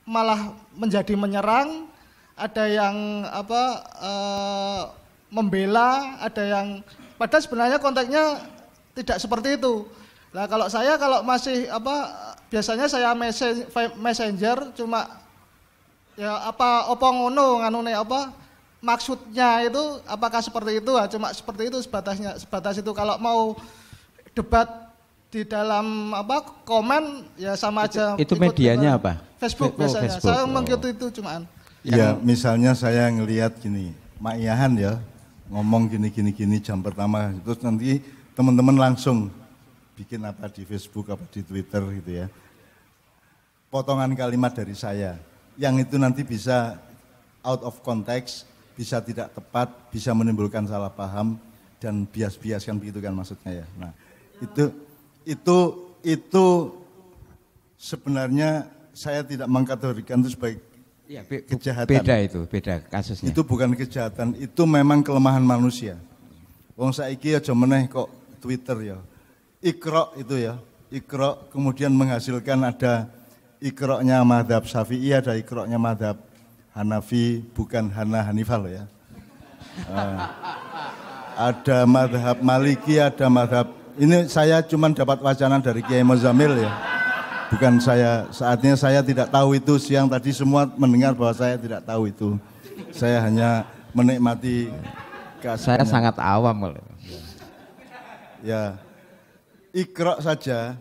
malah menjadi menyerang ada yang apa uh, membela ada yang padahal sebenarnya konteksnya tidak seperti itu lah kalau saya kalau masih apa biasanya saya messenger cuma ya apa opo ngono nganune apa maksudnya itu apakah seperti itu? Ya, cuma seperti itu sebatasnya, sebatas itu. Kalau mau debat di dalam apa komen ya sama aja. Itu, itu medianya apa? Facebook oh, Facebook. Saya mengikuti oh. gitu itu cuman Ya misalnya saya ngelihat gini, Mak Iyahan ya ngomong gini gini gini jam pertama terus nanti teman-teman langsung bikin apa di Facebook apa di Twitter gitu ya. Potongan kalimat dari saya yang itu nanti bisa out of context bisa tidak tepat, bisa menimbulkan salah paham dan bias-bias kan begitu kan maksudnya ya. Nah, itu itu itu sebenarnya saya tidak mengkategorikan itu sebagai ya, be kejahatan. Beda itu, beda kasusnya. Itu bukan kejahatan, itu memang kelemahan manusia. Wong saiki aja meneh kok Twitter ya. Ikro itu ya. Ikro kemudian menghasilkan ada ikroknya madhab Syafi'i, ada ikroknya madhab Hanafi bukan Hana Hanifah loh ya. Uh, ada madhab Maliki, ada madhab ini saya cuma dapat wacana dari Kiai Mozamil ya. Bukan saya, saatnya saya tidak tahu itu siang tadi semua mendengar bahwa saya tidak tahu itu. Saya hanya menikmati Saya sangat awam loh. Ya. ikrok saja.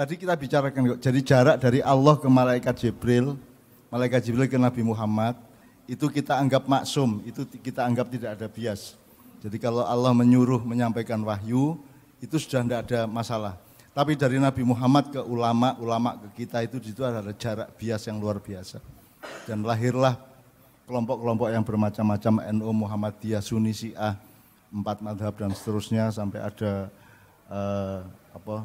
Tadi kita bicarakan kok. Jadi jarak dari Allah ke malaikat Jibril malaikat Jibril ke Nabi Muhammad itu kita anggap maksum, itu kita anggap tidak ada bias. Jadi kalau Allah menyuruh menyampaikan wahyu itu sudah tidak ada masalah. Tapi dari Nabi Muhammad ke ulama, ulama ke kita itu itu ada jarak bias yang luar biasa. Dan lahirlah kelompok-kelompok yang bermacam-macam NU Muhammadiyah Sunni Syiah empat madhab dan seterusnya sampai ada eh, apa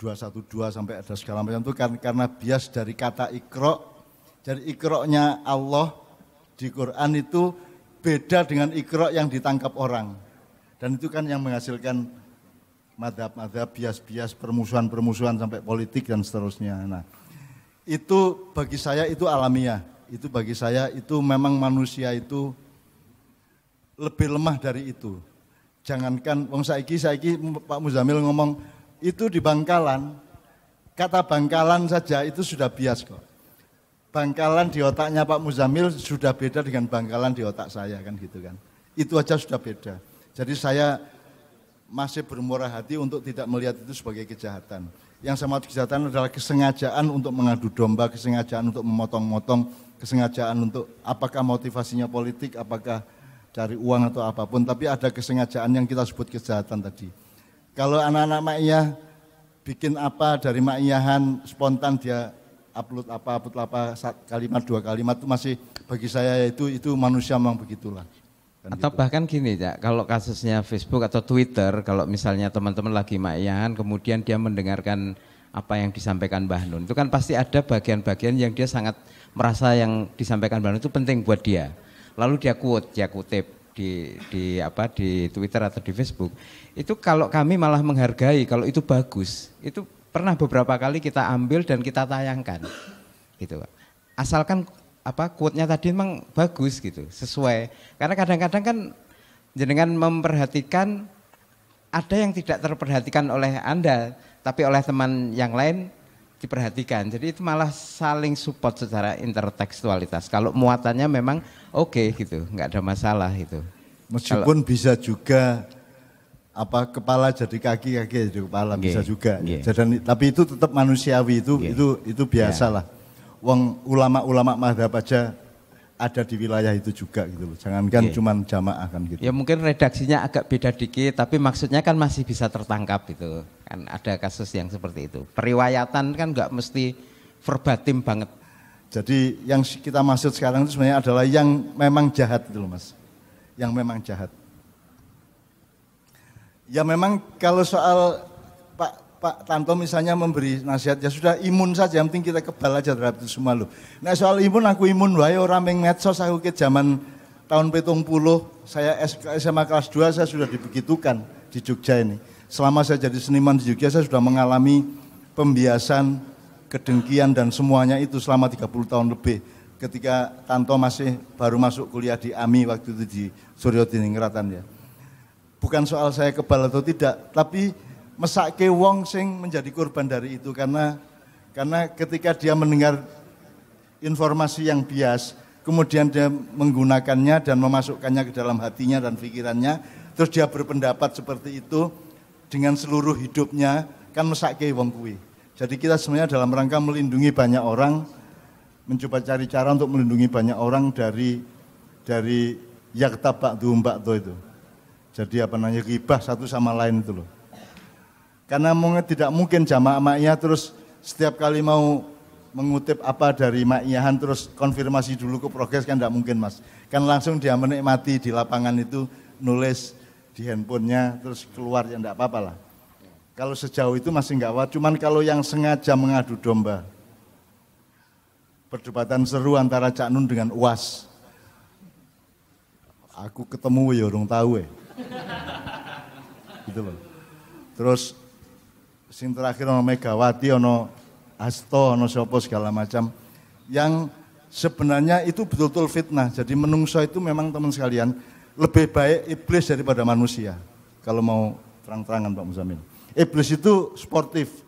212 sampai ada segala macam itu kan karena bias dari kata ikro jadi ikroknya Allah di Quran itu beda dengan ikrok yang ditangkap orang. Dan itu kan yang menghasilkan madhab-madhab, bias-bias, permusuhan-permusuhan sampai politik dan seterusnya. Nah, itu bagi saya itu alamiah. Itu bagi saya itu memang manusia itu lebih lemah dari itu. Jangankan wong saiki saiki Pak Muzamil ngomong itu di Bangkalan, kata Bangkalan saja itu sudah bias kok bangkalan di otaknya Pak Muzamil sudah beda dengan bangkalan di otak saya kan gitu kan. Itu aja sudah beda. Jadi saya masih bermurah hati untuk tidak melihat itu sebagai kejahatan. Yang sama kejahatan adalah kesengajaan untuk mengadu domba, kesengajaan untuk memotong-motong, kesengajaan untuk apakah motivasinya politik, apakah cari uang atau apapun, tapi ada kesengajaan yang kita sebut kejahatan tadi. Kalau anak-anak Ma'iyah bikin apa dari Ma'iyahan spontan dia upload apa upload apa kalimat dua kalimat itu masih bagi saya itu itu manusia memang begitulah. Kan atau gitu. bahkan gini ya, kalau kasusnya Facebook atau Twitter, kalau misalnya teman-teman lagi mayan, kemudian dia mendengarkan apa yang disampaikan Mbah Nun, itu kan pasti ada bagian-bagian yang dia sangat merasa yang disampaikan Mbah Nun itu penting buat dia. Lalu dia quote, dia kutip di di apa di Twitter atau di Facebook. Itu kalau kami malah menghargai kalau itu bagus, itu pernah beberapa kali kita ambil dan kita tayangkan gitu pak asalkan apa quote-nya tadi memang bagus gitu sesuai karena kadang-kadang kan jenengan memperhatikan ada yang tidak terperhatikan oleh anda tapi oleh teman yang lain diperhatikan jadi itu malah saling support secara intertekstualitas kalau muatannya memang oke okay, gitu nggak ada masalah itu meskipun Kalau, bisa juga apa kepala jadi kaki kaki jadi kepala yeah. bisa juga yeah. jadi tapi itu tetap manusiawi itu yeah. itu itu biasalah ya. yeah. wong ulama-ulama madhab aja ada di wilayah itu juga gitu loh jangankan yeah. cuman jamaah kan gitu ya mungkin redaksinya agak beda dikit tapi maksudnya kan masih bisa tertangkap itu kan ada kasus yang seperti itu periwayatan kan nggak mesti verbatim banget jadi yang kita maksud sekarang itu sebenarnya adalah yang memang jahat gitu loh mas yang memang jahat Ya memang kalau soal Pak Pak Tanto misalnya memberi nasihat ya sudah imun saja yang penting kita kebal aja terhadap itu semua loh. Nah soal imun aku imun wae orang ming medsos aku ke zaman tahun petung puluh saya SMA kelas 2 saya sudah dibegitukan di Jogja ini. Selama saya jadi seniman di Jogja saya sudah mengalami pembiasan, kedengkian dan semuanya itu selama 30 tahun lebih ketika Tanto masih baru masuk kuliah di AMI waktu itu di Suryo Diningratan ya bukan soal saya kebal atau tidak, tapi mesake wong sing menjadi korban dari itu karena karena ketika dia mendengar informasi yang bias, kemudian dia menggunakannya dan memasukkannya ke dalam hatinya dan pikirannya, terus dia berpendapat seperti itu dengan seluruh hidupnya kan mesake wong kuwi. Jadi kita sebenarnya dalam rangka melindungi banyak orang, mencoba cari cara untuk melindungi banyak orang dari dari yakta pak itu. Jadi apa namanya ribah satu sama lain itu loh. Karena mungkin tidak mungkin jamaah maknya terus setiap kali mau mengutip apa dari maknyahan terus konfirmasi dulu ke progres kan tidak mungkin mas. Kan langsung dia menikmati di lapangan itu nulis di handphonenya terus keluar ya tidak apa-apa lah. Kalau sejauh itu masih nggak apa, cuman kalau yang sengaja mengadu domba, perdebatan seru antara Cak Nun dengan Uas. Aku ketemu ya, orang tahu ya. gitu loh. Terus sing terakhir ono Megawati, ono Asto, ono Sopo segala macam yang sebenarnya itu betul-betul fitnah. Jadi menungso itu memang teman sekalian lebih baik iblis daripada manusia. Kalau mau terang-terangan Pak Muzamin. Iblis itu sportif.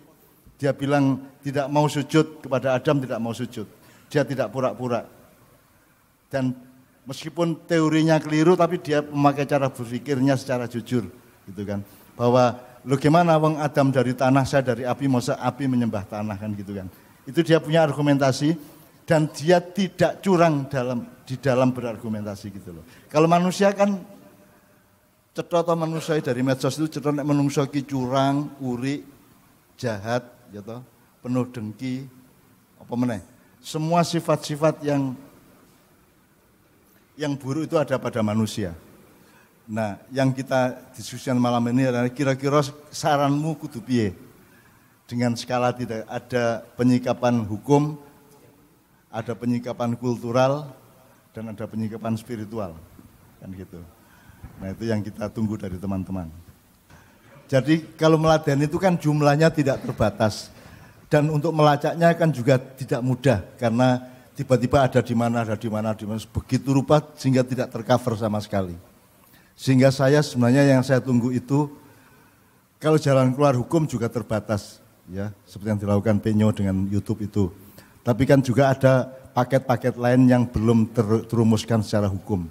Dia bilang tidak mau sujud kepada Adam, tidak mau sujud. Dia tidak pura-pura. Dan meskipun teorinya keliru tapi dia memakai cara berpikirnya secara jujur gitu kan bahwa lu gimana wong Adam dari tanah saya dari api masa api menyembah tanah kan gitu kan itu dia punya argumentasi dan dia tidak curang dalam di dalam berargumentasi gitu loh kalau manusia kan cetha manusia dari medsos itu cetha nek menungso curang uri jahat gitu penuh dengki apa meneh semua sifat-sifat yang yang buruk itu ada pada manusia. Nah, yang kita diskusikan malam ini adalah kira-kira saranmu kudu dengan skala tidak ada penyikapan hukum, ada penyikapan kultural, dan ada penyikapan spiritual, kan gitu. Nah itu yang kita tunggu dari teman-teman. Jadi kalau meladeni itu kan jumlahnya tidak terbatas dan untuk melacaknya kan juga tidak mudah karena tiba-tiba ada di mana, ada di mana, di mana, begitu rupa sehingga tidak tercover sama sekali. Sehingga saya sebenarnya yang saya tunggu itu kalau jalan keluar hukum juga terbatas ya, seperti yang dilakukan Penyo dengan YouTube itu. Tapi kan juga ada paket-paket lain yang belum ter terumuskan secara hukum.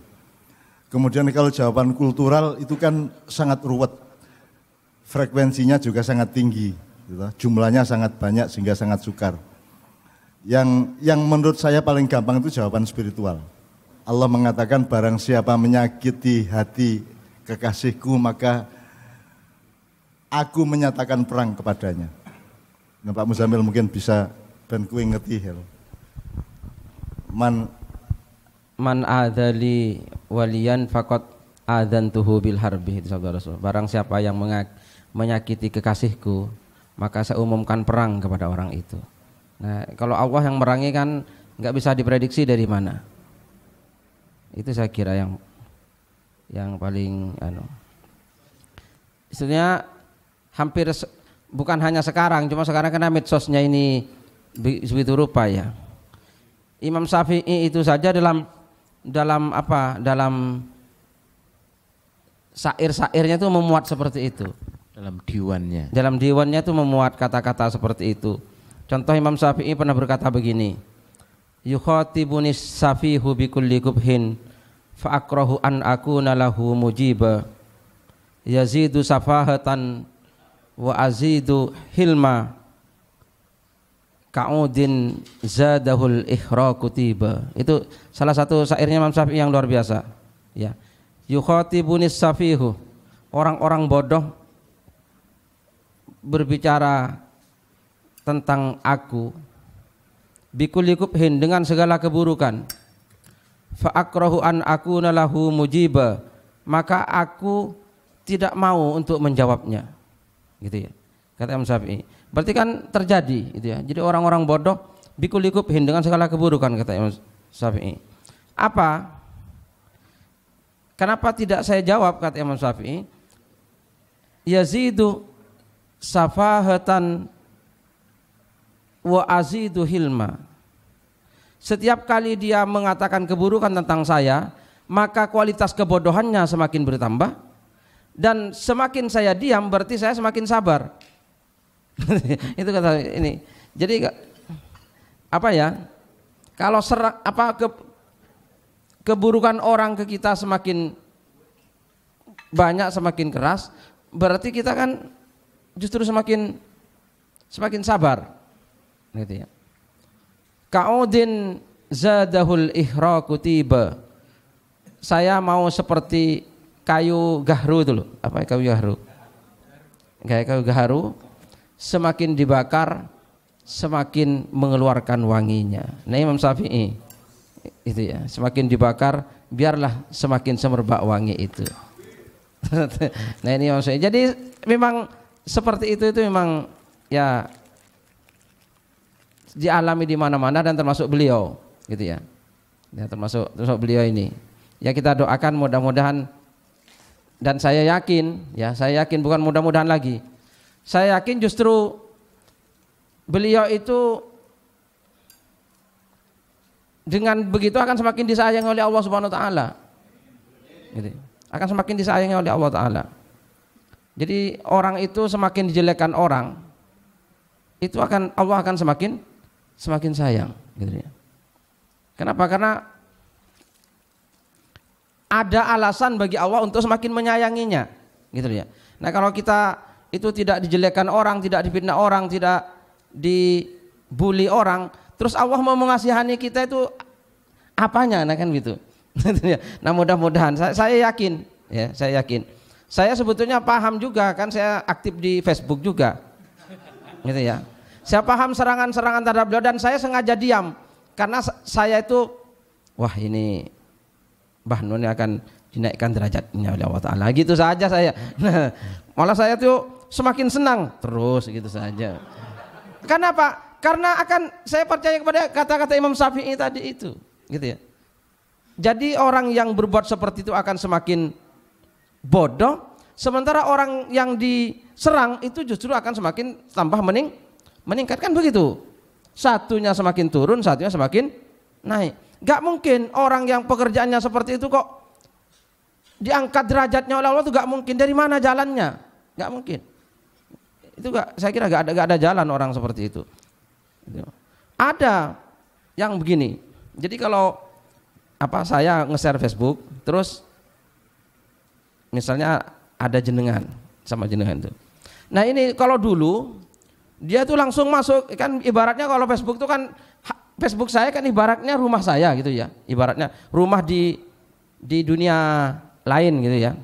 Kemudian kalau jawaban kultural itu kan sangat ruwet. Frekuensinya juga sangat tinggi, gitu. jumlahnya sangat banyak sehingga sangat sukar yang yang menurut saya paling gampang itu jawaban spiritual. Allah mengatakan barang siapa menyakiti hati kekasihku maka aku menyatakan perang kepadanya. Nah, Pak Muzamil mungkin bisa dan ku ngerti hel. Man man adali walian fakot adan tuhu bil harbi itu sabda Rasul. Barang siapa yang menyakiti kekasihku maka saya umumkan perang kepada orang itu. Nah, kalau Allah yang merangi kan nggak bisa diprediksi dari mana. Itu saya kira yang yang paling anu. Istilahnya hampir bukan hanya sekarang, cuma sekarang karena medsosnya ini begitu rupa ya. Imam Syafi'i itu saja dalam dalam apa? Dalam sair-sairnya itu memuat seperti itu. Dalam diwannya. Dalam diwannya itu memuat kata-kata seperti itu Contoh Imam Syafi'i pernah berkata begini, "Yukhatibunis safihu bikulli kubhin fa akrahu an akuna lahu mujiba yazidu safahatan wa azidu hilma ka'udin zadahul ihraqu tiba." Itu salah satu syairnya Imam Syafi'i yang luar biasa. Ya. Yukhatibunis safihu orang-orang bodoh berbicara tentang aku bikuli dengan segala keburukan fa an aku nalahu mujiba maka aku tidak mau untuk menjawabnya gitu ya kata Imam Syafi'i berarti kan terjadi gitu ya jadi orang-orang bodoh bikuli dengan segala keburukan kata Imam Syafi'i apa kenapa tidak saya jawab kata Imam Syafi'i yazidu safahatan wa azidu hilma. Setiap kali dia mengatakan keburukan tentang saya, maka kualitas kebodohannya semakin bertambah dan semakin saya diam berarti saya semakin sabar. itu kata ini. Jadi apa ya? Kalau serak apa ke, keburukan orang ke kita semakin banyak semakin keras, berarti kita kan justru semakin semakin sabar. Gitu ya. Kaudin zadahul ihraku tiba. Saya mau seperti kayu gahru itu loh, Apa ya kayu gahru? Kayak kayu gahru semakin dibakar semakin mengeluarkan wanginya. Nah Imam Syafi'i itu ya, semakin dibakar biarlah semakin semerbak wangi itu. nah ini maksudnya. Jadi memang seperti itu itu memang ya dialami di mana-mana dan termasuk beliau gitu ya. Ya termasuk termasuk beliau ini. Ya kita doakan mudah-mudahan dan saya yakin ya, saya yakin bukan mudah-mudahan lagi. Saya yakin justru beliau itu dengan begitu akan semakin disayangi oleh Allah Subhanahu wa taala. Gitu. Akan semakin disayangi oleh Allah taala. Jadi orang itu semakin dijelekan orang itu akan Allah akan semakin semakin sayang gitu ya. Kenapa? Karena ada alasan bagi Allah untuk semakin menyayanginya gitu ya. Nah, kalau kita itu tidak dijelekan orang, tidak dipindah orang, tidak dibully orang, terus Allah mau mengasihani kita itu apanya nah kan gitu. gitu ya. nah, mudah-mudahan saya, saya yakin ya, saya yakin. Saya sebetulnya paham juga kan saya aktif di Facebook juga. Gitu ya. Saya paham serangan-serangan terhadap beliau dan saya sengaja diam karena saya itu wah ini Mbah Nun akan dinaikkan derajatnya oleh Allah Taala. Gitu saja saya. malah saya tuh semakin senang terus gitu saja. Karena apa? Karena akan saya percaya kepada kata-kata Imam Syafi'i tadi itu, gitu ya. Jadi orang yang berbuat seperti itu akan semakin bodoh, sementara orang yang diserang itu justru akan semakin tambah mening meningkatkan begitu. Satunya semakin turun, satunya semakin naik. Gak mungkin orang yang pekerjaannya seperti itu kok diangkat derajatnya oleh Allah itu gak mungkin. Dari mana jalannya? Gak mungkin. Itu gak, saya kira gak ada, gak ada jalan orang seperti itu. Gitu. Ada yang begini. Jadi kalau apa saya nge-share Facebook, terus misalnya ada jenengan sama jenengan itu. Nah ini kalau dulu dia tuh langsung masuk kan ibaratnya kalau Facebook tuh kan Facebook saya kan ibaratnya rumah saya gitu ya. Ibaratnya rumah di di dunia lain gitu ya.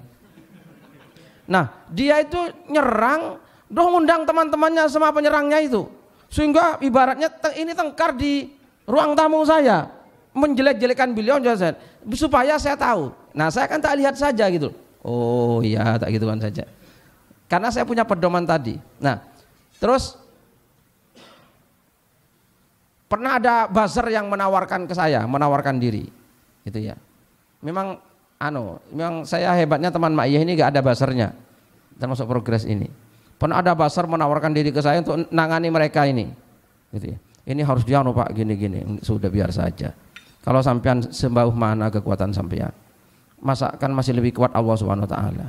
Nah, dia itu nyerang dong ngundang teman-temannya sama penyerangnya itu. Sehingga ibaratnya ini tengkar di ruang tamu saya menjelek-jelekan beliau supaya saya tahu. Nah, saya kan tak lihat saja gitu. Oh iya, tak gitu kan saja. Karena saya punya pedoman tadi. Nah, terus Pernah ada buzzer yang menawarkan ke saya, menawarkan diri. Gitu ya. Memang anu, memang saya hebatnya teman Ma'iyah ini gak ada buzzernya. Termasuk progres ini. Pernah ada buzzer menawarkan diri ke saya untuk nangani mereka ini. Gitu ya. Ini harus anu Pak gini-gini. Sudah biar saja. Kalau sampean sembah mana kekuatan sampean. Masa kan masih lebih kuat Allah Subhanahu wa taala.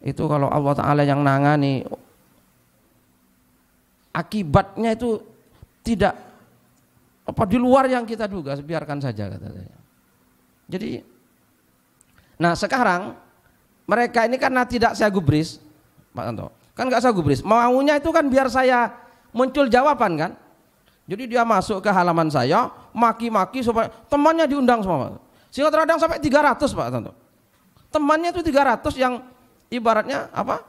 Itu kalau Allah taala yang nangani akibatnya itu tidak apa di luar yang kita duga, biarkan saja kata saya. Jadi nah sekarang mereka ini karena tidak saya gubris, Pak Tanto, kan nggak saya gubris, maunya itu kan biar saya muncul jawaban kan. Jadi dia masuk ke halaman saya, maki-maki supaya temannya diundang semua. Sehingga terkadang sampai 300 Pak Tanto. Temannya itu 300 yang ibaratnya apa?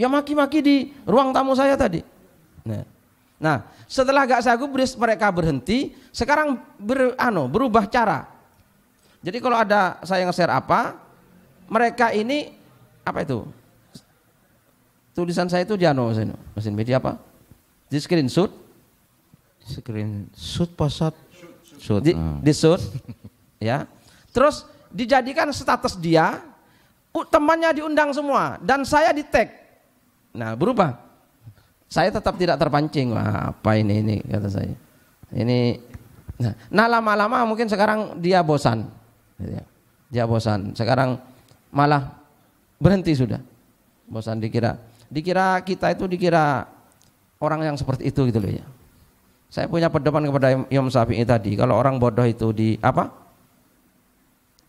Ya maki-maki di ruang tamu saya tadi. Nah, nah setelah gak saya gubris mereka berhenti, sekarang ber, ano, berubah cara. Jadi kalau ada saya nge-share apa, mereka ini apa itu? Tulisan saya itu Jano mesin media apa? Di screenshot. Screenshot pasat. Shoot. Di, ah. di shoot. ya. Terus dijadikan status dia, temannya diundang semua dan saya di tag Nah berubah. Saya tetap tidak terpancing. Wah, apa ini ini kata saya. Ini. Nah, nah lama-lama mungkin sekarang dia bosan. Gitu ya. Dia bosan. Sekarang malah berhenti sudah. Bosan dikira. Dikira kita itu dikira orang yang seperti itu gitu loh ya. Saya punya pedoman kepada Imam Syafi'i tadi, kalau orang bodoh itu di apa?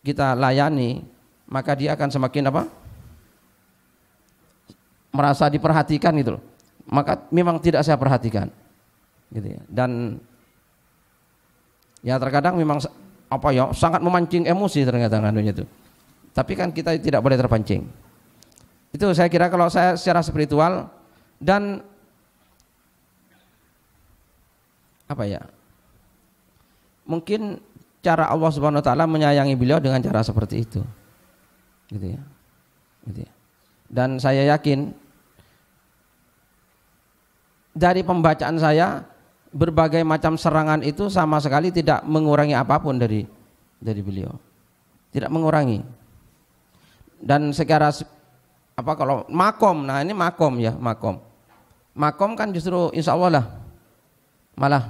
Kita layani, maka dia akan semakin apa? merasa diperhatikan itu, loh. Maka memang tidak saya perhatikan. Gitu ya. Dan ya terkadang memang apa ya sangat memancing emosi ternyata nganunya itu. Tapi kan kita tidak boleh terpancing. Itu saya kira kalau saya secara spiritual dan apa ya? Mungkin cara Allah Subhanahu wa taala menyayangi beliau dengan cara seperti itu. Gitu ya. Gitu ya. Dan saya yakin dari pembacaan saya berbagai macam serangan itu sama sekali tidak mengurangi apapun dari dari beliau. Tidak mengurangi. Dan secara apa kalau makom, nah ini makom ya, makom. Makom kan justru insya Allah lah, malah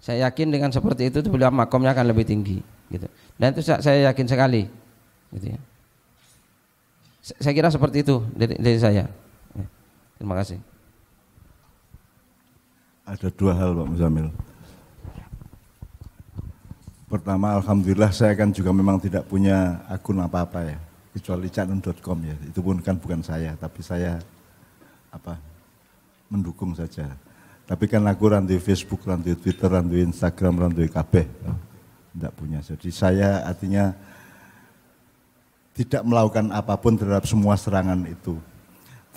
saya yakin dengan seperti itu beliau makomnya akan lebih tinggi gitu. Dan itu saya yakin sekali gitu ya. Saya kira seperti itu dari, dari saya. Terima kasih. Ada dua hal Pak Muzamil. Pertama, Alhamdulillah saya kan juga memang tidak punya akun apa-apa ya, kecuali channel.com ya. Itu pun kan bukan saya, tapi saya apa mendukung saja. Tapi kan aku randu Facebook, randu Twitter, randu Instagram, randu KB. Tidak punya. Jadi saya artinya tidak melakukan apapun terhadap semua serangan itu.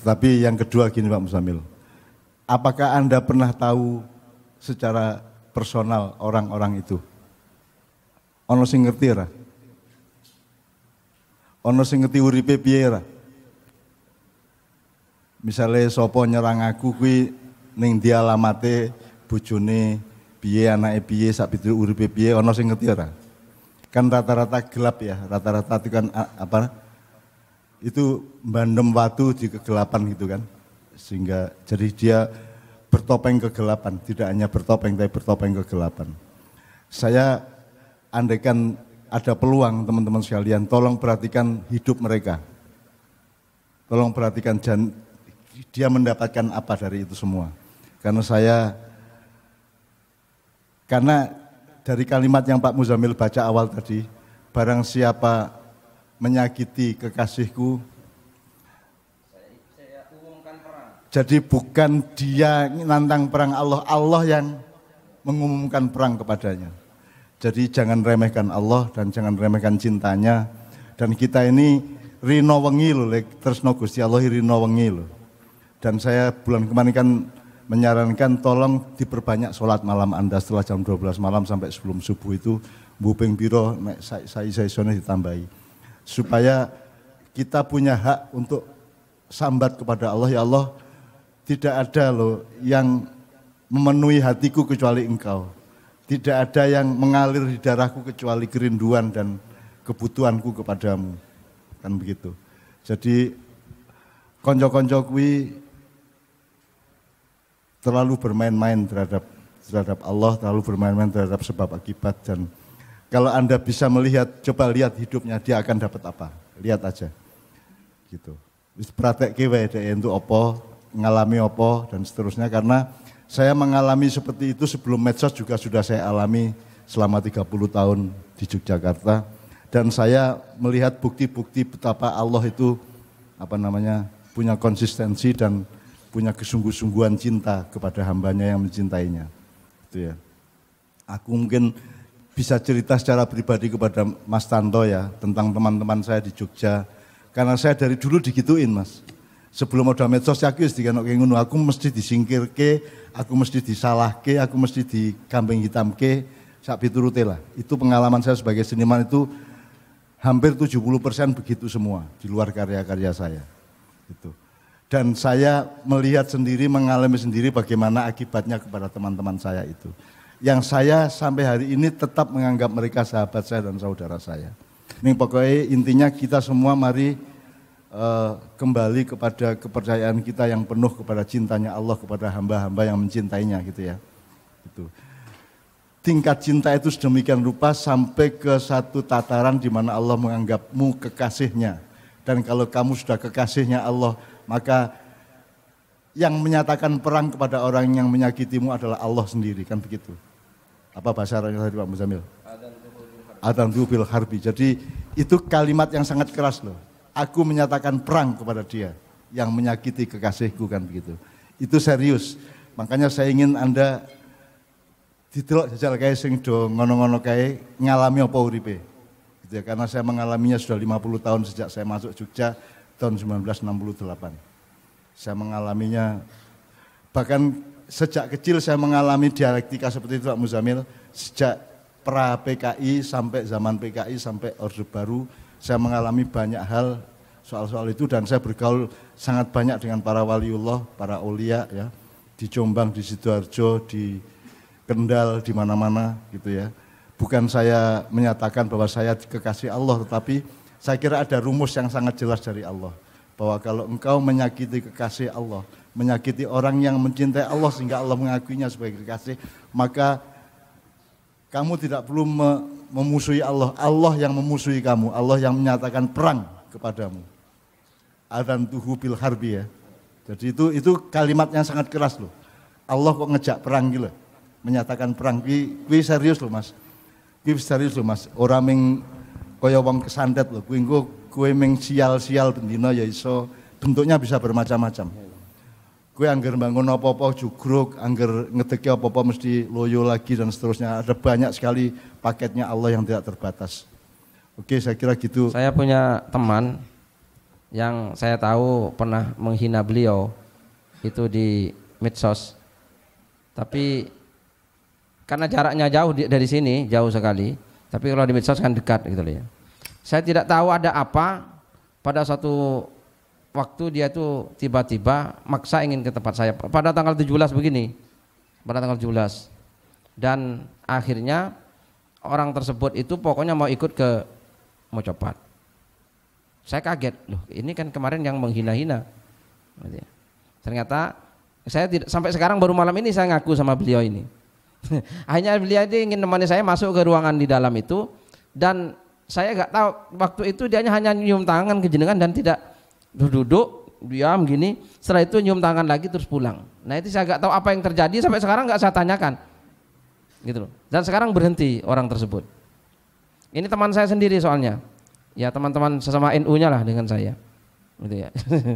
Tetapi yang kedua gini Pak Musamil, apakah Anda pernah tahu secara personal orang-orang itu? Ono sing ngerti ora? Ono sing ngerti uripe piye ora? Misale sapa nyerang aku kuwi ning dia alamate bojone piye anake piye sak pitu uripe piye ono sing ngerti ora? Kan rata-rata gelap ya, rata-rata itu kan apa? itu bandem watu di kegelapan gitu kan. Sehingga jadi dia bertopeng kegelapan, tidak hanya bertopeng tapi bertopeng kegelapan. Saya andaikan ada peluang teman-teman sekalian, tolong perhatikan hidup mereka. Tolong perhatikan dan dia mendapatkan apa dari itu semua. Karena saya karena dari kalimat yang Pak Muzamil baca awal tadi, barang siapa menyakiti kekasihku. Jadi bukan dia nantang perang Allah, Allah yang mengumumkan perang kepadanya. Jadi jangan remehkan Allah dan jangan remehkan cintanya. Dan kita ini rino wengi loh, tresno Gusti Allah rino wengi loh. Dan saya bulan kemarin kan menyarankan tolong diperbanyak sholat malam Anda setelah jam 12 malam sampai sebelum subuh itu buping biro saya sai sai ditambahi supaya kita punya hak untuk sambat kepada Allah ya Allah tidak ada loh yang memenuhi hatiku kecuali engkau tidak ada yang mengalir di darahku kecuali kerinduan dan kebutuhanku kepadamu kan begitu jadi konco-konco kuwi terlalu bermain-main terhadap terhadap Allah terlalu bermain-main terhadap sebab akibat dan kalau Anda bisa melihat, coba lihat hidupnya dia akan dapat apa. Lihat aja. Gitu. Wis praktekke wae itu opo, ngalami opo dan seterusnya karena saya mengalami seperti itu sebelum medsos juga sudah saya alami selama 30 tahun di Yogyakarta dan saya melihat bukti-bukti betapa Allah itu apa namanya punya konsistensi dan punya kesungguh-sungguhan cinta kepada hambanya yang mencintainya. Itu ya. Aku mungkin bisa cerita secara pribadi kepada Mas Tanto ya tentang teman-teman saya di Jogja. Karena saya dari dulu digituin Mas. Sebelum ada medsos ya aku dikenok ngono, aku mesti disingkir ke, aku mesti disalah ke, aku mesti di kambing hitam ke, sak piturute lah. Itu pengalaman saya sebagai seniman itu hampir 70% begitu semua di luar karya-karya saya. Itu. Dan saya melihat sendiri, mengalami sendiri bagaimana akibatnya kepada teman-teman saya itu yang saya sampai hari ini tetap menganggap mereka sahabat saya dan saudara saya. Ini pokoknya intinya kita semua mari uh, kembali kepada kepercayaan kita yang penuh kepada cintanya Allah kepada hamba-hamba yang mencintainya gitu ya. Itu tingkat cinta itu sedemikian rupa sampai ke satu tataran di mana Allah menganggapmu kekasihnya. Dan kalau kamu sudah kekasihnya Allah, maka yang menyatakan perang kepada orang yang menyakitimu adalah Allah sendiri, kan begitu apa bahasa Arabnya tadi Pak Muzamil? Adan bil harbi. Jadi itu kalimat yang sangat keras loh. Aku menyatakan perang kepada dia yang menyakiti kekasihku kan begitu. Itu serius. Makanya saya ingin Anda ditelok jajal kayak sing do ngono-ngono kayak ngalami apa uripe. Gitu ya, karena saya mengalaminya sudah 50 tahun sejak saya masuk Jogja tahun 1968. Saya mengalaminya bahkan sejak kecil saya mengalami dialektika seperti itu Pak Muzamil. Sejak pra PKI sampai zaman PKI sampai Orde Baru saya mengalami banyak hal soal-soal itu dan saya bergaul sangat banyak dengan para waliullah, para ulia ya di Jombang, di Sidoarjo, di Kendal, di mana-mana gitu ya. Bukan saya menyatakan bahwa saya kekasih Allah, tetapi saya kira ada rumus yang sangat jelas dari Allah bahwa kalau engkau menyakiti kekasih Allah, menyakiti orang yang mencintai Allah sehingga Allah mengakuinya sebagai kekasih, maka kamu tidak perlu memusuhi Allah. Allah yang memusuhi kamu, Allah yang menyatakan perang kepadamu. Adan tuhu bil harbi ya. Jadi itu itu kalimat yang sangat keras loh. Allah kok ngejak perang gila. Gitu menyatakan perang kuwi kuwi serius loh Mas. Kuwi serius loh Mas. Orang yang kaya wong kesantet loh. Kuwi engko kowe ming sial-sial bendina ya iso bentuknya bisa bermacam-macam gue angger bangun apa-apa jugruk, angger ngedeki apa-apa mesti loyo lagi dan seterusnya. Ada banyak sekali paketnya Allah yang tidak terbatas. Oke, saya kira gitu. Saya punya teman yang saya tahu pernah menghina beliau itu di medsos. Tapi karena jaraknya jauh dari sini, jauh sekali. Tapi kalau di medsos kan dekat gitu loh ya. Saya tidak tahu ada apa pada suatu waktu dia tuh tiba-tiba maksa ingin ke tempat saya pada tanggal 17 begini pada tanggal 17 dan akhirnya orang tersebut itu pokoknya mau ikut ke copat. saya kaget loh ini kan kemarin yang menghina-hina ternyata saya tidak sampai sekarang baru malam ini saya ngaku sama beliau ini hanya beliau ini ingin temani saya masuk ke ruangan di dalam itu dan saya nggak tahu waktu itu dia hanya nyium tangan ke jenengan dan tidak duduk diam gini setelah itu nyium tangan lagi terus pulang nah itu saya nggak tahu apa yang terjadi sampai sekarang nggak saya tanyakan gitu loh dan sekarang berhenti orang tersebut ini teman saya sendiri soalnya ya teman-teman sesama NU nya lah dengan saya gitu ya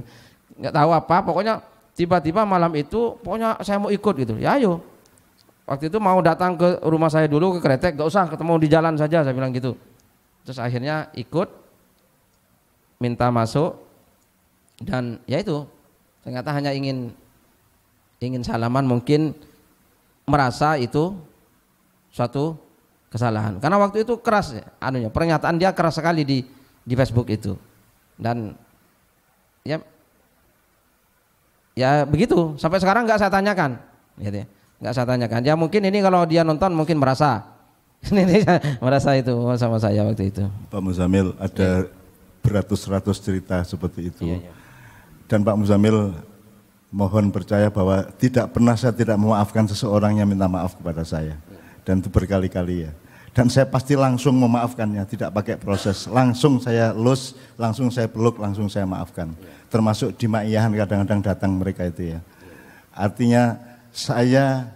nggak tahu apa pokoknya tiba-tiba malam itu pokoknya saya mau ikut gitu ya ayo waktu itu mau datang ke rumah saya dulu ke Kretek gak usah ketemu di jalan saja saya bilang gitu terus akhirnya ikut minta masuk dan ya itu ternyata hanya ingin ingin salaman mungkin merasa itu suatu kesalahan karena waktu itu keras anunya pernyataan dia keras sekali di di Facebook itu dan ya ya begitu sampai sekarang nggak saya tanyakan gitu ya nggak saya tanyakan ya mungkin ini kalau dia nonton mungkin merasa ini merasa itu sama saya waktu itu Pak Muzamil ada ya. beratus-ratus cerita seperti itu ya, ya dan Pak Muzamil mohon percaya bahwa tidak pernah saya tidak memaafkan seseorang yang minta maaf kepada saya. Dan itu berkali-kali ya. Dan saya pasti langsung memaafkannya, tidak pakai proses. Langsung saya los, langsung saya peluk, langsung saya maafkan. Termasuk di Ma'iyahan kadang-kadang datang mereka itu ya. Artinya saya,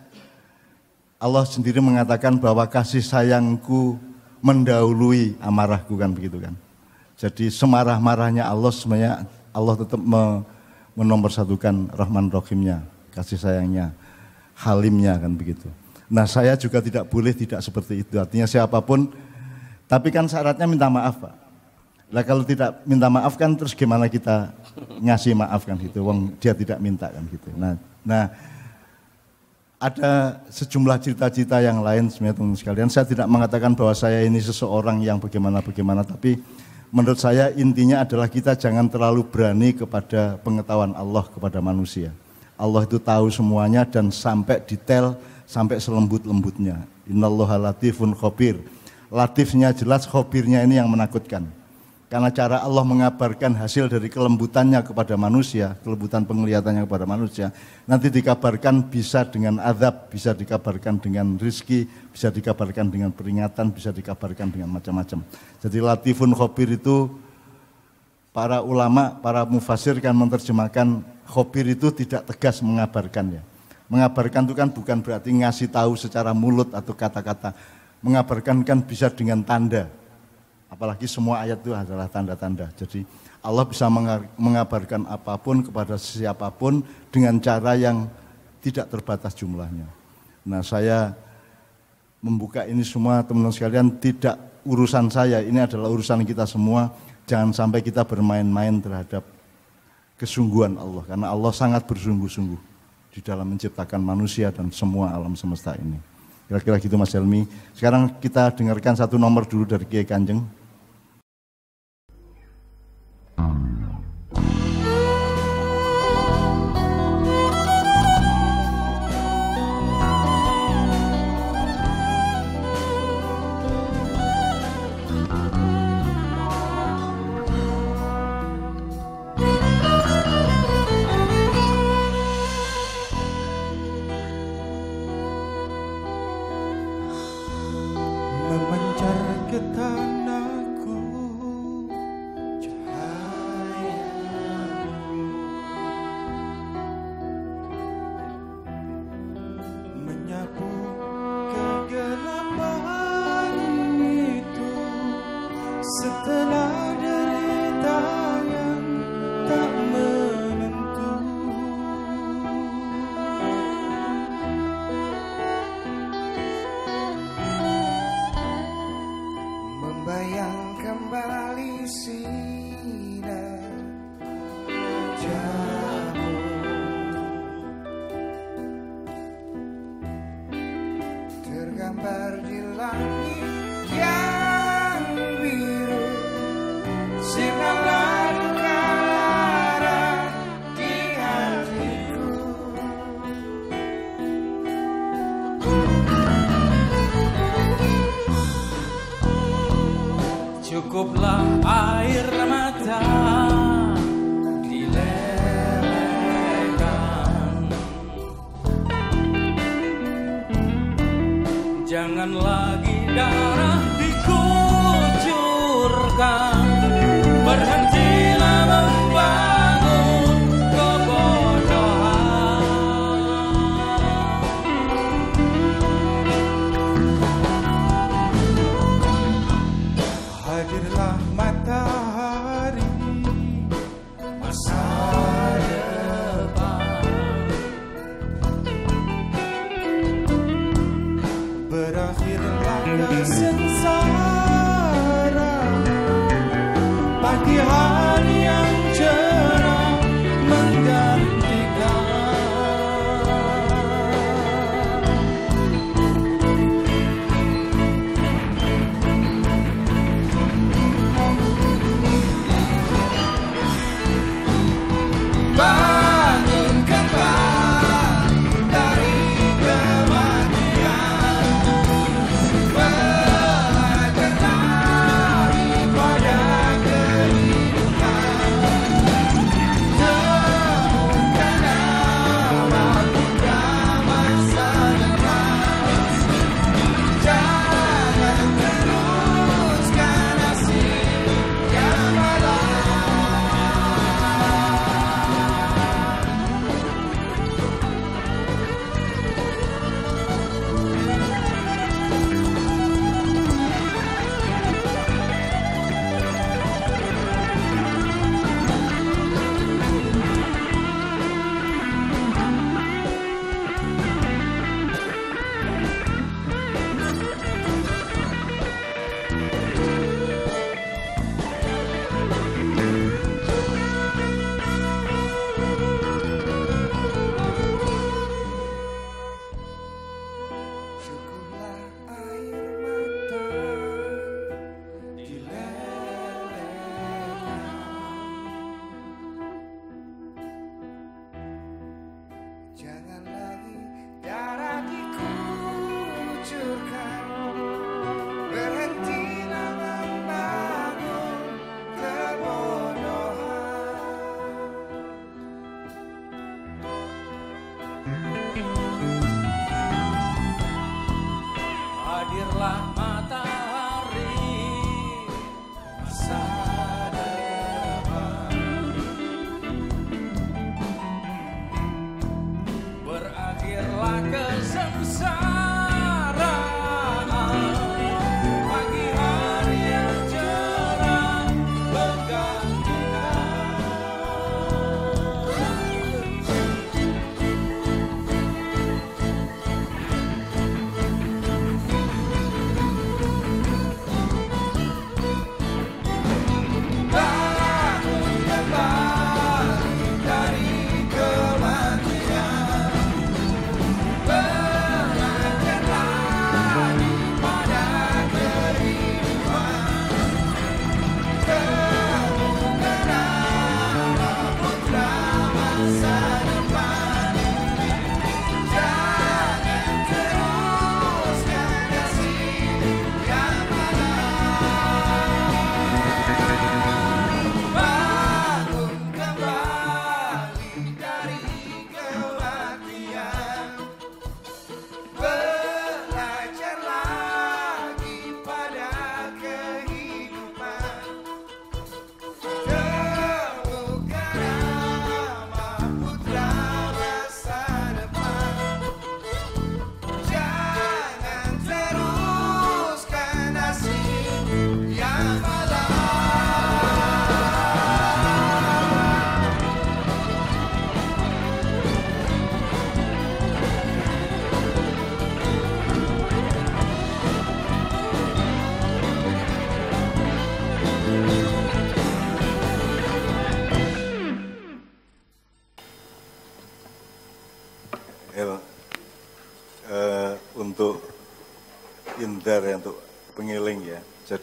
Allah sendiri mengatakan bahwa kasih sayangku mendahului amarahku kan begitu kan. Jadi semarah-marahnya Allah sebenarnya Allah tetap me menomorsatukan Rahman Rahimnya, kasih sayangnya, halimnya kan begitu. Nah saya juga tidak boleh tidak seperti itu, artinya siapapun, tapi kan syaratnya minta maaf Pak. Lah kalau tidak minta maaf kan terus gimana kita ngasih maaf kan gitu, wong dia tidak minta kan gitu. Nah, nah ada sejumlah cita-cita yang lain sebenarnya teman sekalian. Saya tidak mengatakan bahwa saya ini seseorang yang bagaimana-bagaimana, tapi menurut saya intinya adalah kita jangan terlalu berani kepada pengetahuan Allah kepada manusia. Allah itu tahu semuanya dan sampai detail, sampai selembut-lembutnya. Innallaha latifun khobir. Latifnya jelas, khobirnya ini yang menakutkan. Karena cara Allah mengabarkan hasil dari kelembutannya kepada manusia, kelembutan penglihatannya kepada manusia, nanti dikabarkan bisa dengan azab, bisa dikabarkan dengan rizki, bisa dikabarkan dengan peringatan, bisa dikabarkan dengan macam-macam. Jadi latifun khobir itu para ulama, para mufasir kan menerjemahkan khobir itu tidak tegas mengabarkannya. Mengabarkan itu kan bukan berarti ngasih tahu secara mulut atau kata-kata. Mengabarkan kan bisa dengan tanda, Apalagi semua ayat itu adalah tanda-tanda. Jadi Allah bisa mengabarkan apapun kepada siapapun dengan cara yang tidak terbatas jumlahnya. Nah saya membuka ini semua teman-teman sekalian tidak urusan saya, ini adalah urusan kita semua. Jangan sampai kita bermain-main terhadap kesungguhan Allah. Karena Allah sangat bersungguh-sungguh di dalam menciptakan manusia dan semua alam semesta ini. Kira-kira gitu Mas Helmi. Sekarang kita dengarkan satu nomor dulu dari Kiai Kanjeng. Mm.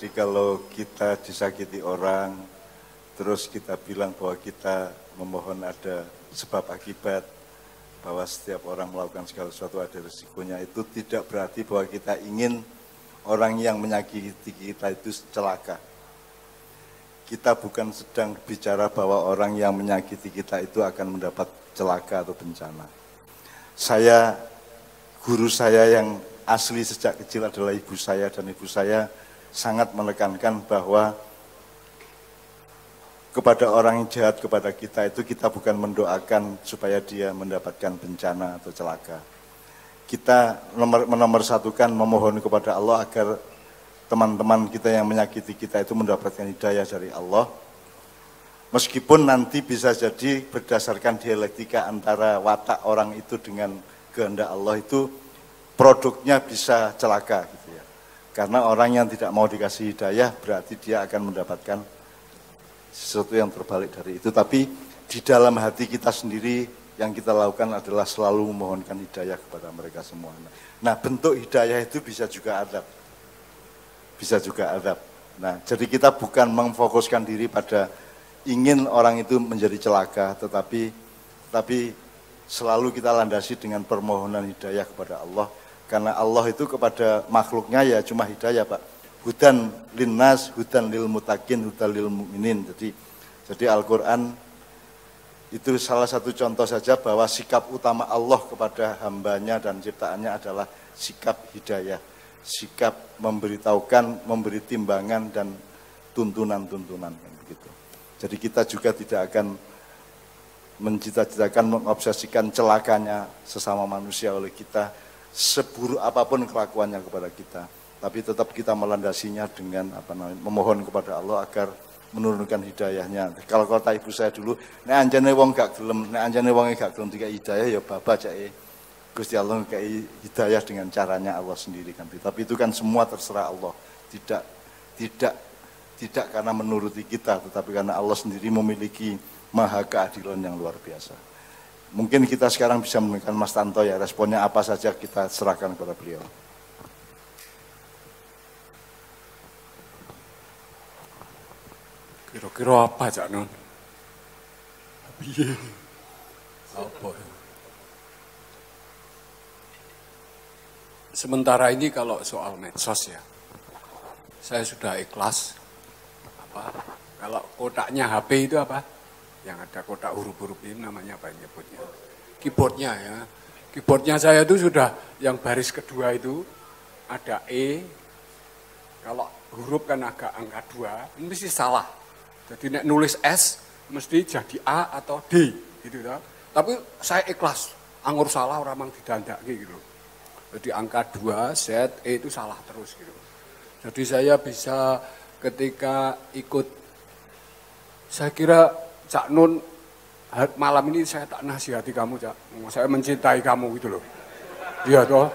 Jadi kalau kita disakiti orang, terus kita bilang bahwa kita memohon ada sebab akibat, bahwa setiap orang melakukan segala sesuatu ada resikonya itu tidak berarti bahwa kita ingin orang yang menyakiti kita itu celaka. Kita bukan sedang bicara bahwa orang yang menyakiti kita itu akan mendapat celaka atau bencana. Saya, guru saya yang asli sejak kecil adalah ibu saya dan ibu saya sangat menekankan bahwa kepada orang yang jahat kepada kita itu kita bukan mendoakan supaya dia mendapatkan bencana atau celaka. Kita menomorsatukan memohon kepada Allah agar teman-teman kita yang menyakiti kita itu mendapatkan hidayah dari Allah. Meskipun nanti bisa jadi berdasarkan dialektika antara watak orang itu dengan kehendak Allah itu produknya bisa celaka. Gitu. Karena orang yang tidak mau dikasih hidayah berarti dia akan mendapatkan sesuatu yang terbalik dari itu. Tapi di dalam hati kita sendiri yang kita lakukan adalah selalu memohonkan hidayah kepada mereka semua. Nah bentuk hidayah itu bisa juga adab. Bisa juga adab. Nah jadi kita bukan memfokuskan diri pada ingin orang itu menjadi celaka tetapi tapi selalu kita landasi dengan permohonan hidayah kepada Allah karena Allah itu kepada makhluknya ya cuma hidayah Pak. Hudan linnas, hudan lil mutakin, hudan lil mu'minin. Jadi, jadi Al-Quran itu salah satu contoh saja bahwa sikap utama Allah kepada hambanya dan ciptaannya adalah sikap hidayah, sikap memberitahukan, memberi timbangan dan tuntunan-tuntunan begitu. Jadi kita juga tidak akan mencita-citakan, mengobsesikan celakanya sesama manusia oleh kita seburuk apapun kelakuannya kepada kita. Tapi tetap kita melandasinya dengan apa namanya, memohon kepada Allah agar menurunkan hidayahnya. Kalau kata ibu saya dulu, nek anjane wong gak gelem, nek anjane wong gak gelem tiga hidayah ya baba cek. Gusti Allah kayak hidayah dengan caranya Allah sendiri kan. Tapi itu kan semua terserah Allah. Tidak tidak tidak karena menuruti kita, tetapi karena Allah sendiri memiliki maha keadilan yang luar biasa. Mungkin kita sekarang bisa memberikan Mas Tanto ya, responnya apa saja kita serahkan kepada beliau. Kira-kira apa Cak Non? Apa ya? Sementara ini kalau soal medsos ya, saya sudah ikhlas. Apa? Kalau kotaknya HP itu apa? yang ada kotak huruf-huruf ini namanya apa nyebutnya? Keyboardnya ya. Keyboardnya saya itu sudah yang baris kedua itu ada E. Kalau huruf kan agak angka dua, ini mesti salah. Jadi nek nulis S mesti jadi A atau D gitu ya. Tapi saya ikhlas, angur salah orang mang didandak gitu. Jadi angka dua Z, E itu salah terus gitu. Jadi saya bisa ketika ikut, saya kira Cak Nun, malam ini saya tak nasihati kamu, Cak. Saya mencintai kamu gitu loh. Iya toh.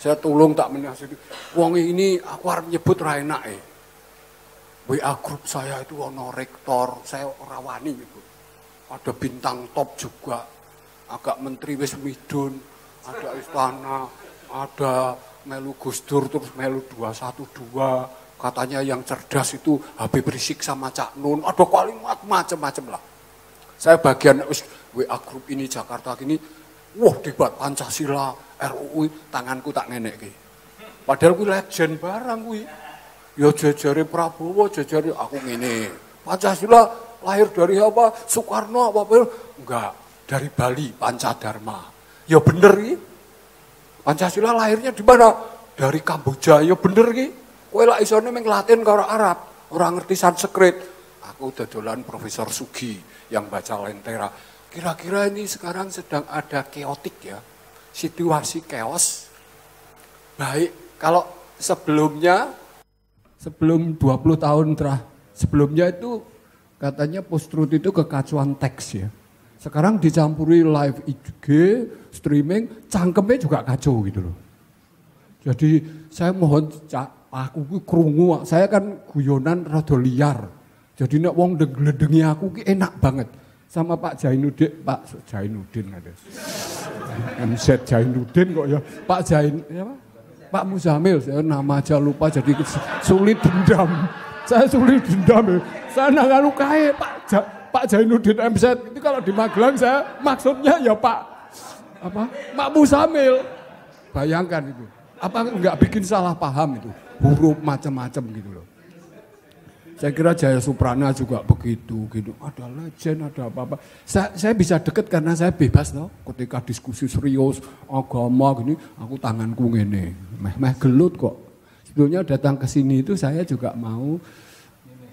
Saya tolong tak menasihati. Wong ini aku harus nyebut ra enak eh. WA grup saya itu ono rektor, saya ora wani gitu. Ada bintang top juga. Agak menteri wis midun, ada istana, ada melu Gusdur terus melu 212 Katanya yang cerdas itu Habib Rizik sama Cak Nun. Ada kalimat macam-macam lah. Saya bagian WA grup ini Jakarta gini, wah debat Pancasila, RUU, tanganku tak nenek ki. Padahal gue legend barang gue. Ya jajari Prabowo, jajari aku ini. Pancasila lahir dari apa? Soekarno apa? apa? Enggak, dari Bali, Pancadharma. Ya bener ini. Pancasila lahirnya di mana? Dari Kamboja, ya bener ini. Kowe lak isone mung Latin karo Arab, ora ngerti Sanskrit. Aku dodolan Profesor Sugi yang baca Lentera. Kira-kira ini sekarang sedang ada keotik ya. Situasi keos. Baik, kalau sebelumnya sebelum 20 tahun terah sebelumnya itu katanya post truth itu kekacauan teks ya. Sekarang dicampuri live IG, streaming, cangkemnya juga kacau gitu loh. Jadi saya mohon cak Aku ku krungu, saya kan guyonan rada liar. Jadi nek wong ngledengi aku ki enak banget. Sama Pak Jainudin, Pak Jainuddin ada. MZ Jainudin kok ya. Pak Jain ya Pak? Pak Muzamil, saya nama aja lupa jadi sulit dendam. Saya sulit dendam. Ya. Saya nggak anu lukai Pak ja, Pak Jainudin MZ itu kalau di Magelang saya maksudnya ya Pak apa? Pak Muzamil. Bayangkan itu. Apa nggak bikin salah paham itu? buruk macam-macam gitu loh. Saya kira Jaya Suprana juga begitu, gitu. Ada legend, ada apa-apa. Saya, saya bisa deket karena saya bebas loh. Ketika diskusi serius, agama gini, aku tanganku gini. Meh, meh gelut kok. Sebetulnya datang ke sini itu saya juga mau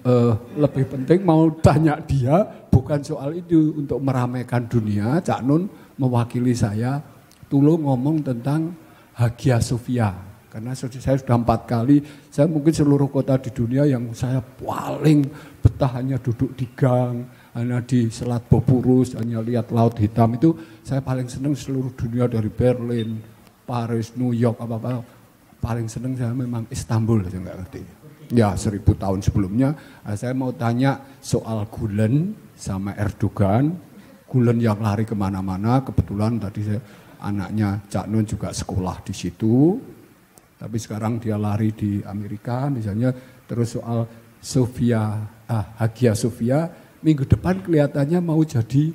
uh, lebih penting mau tanya dia bukan soal itu untuk meramaikan dunia. Cak Nun mewakili saya, tulung ngomong tentang Hagia Sophia karena saya sudah empat kali, saya mungkin seluruh kota di dunia yang saya paling betah hanya duduk di gang, hanya di Selat Bopurus, hanya lihat laut hitam itu saya paling seneng seluruh dunia dari Berlin, Paris, New York, apa-apa. Paling seneng saya memang Istanbul, saya nggak ngerti. Ya seribu tahun sebelumnya, nah, saya mau tanya soal Gulen sama Erdogan. Gulen yang lari kemana-mana, kebetulan tadi saya anaknya Cak Nun juga sekolah di situ, tapi sekarang dia lari di Amerika misalnya. Terus soal Sofia, ah, Hagia Sofia, minggu depan kelihatannya mau jadi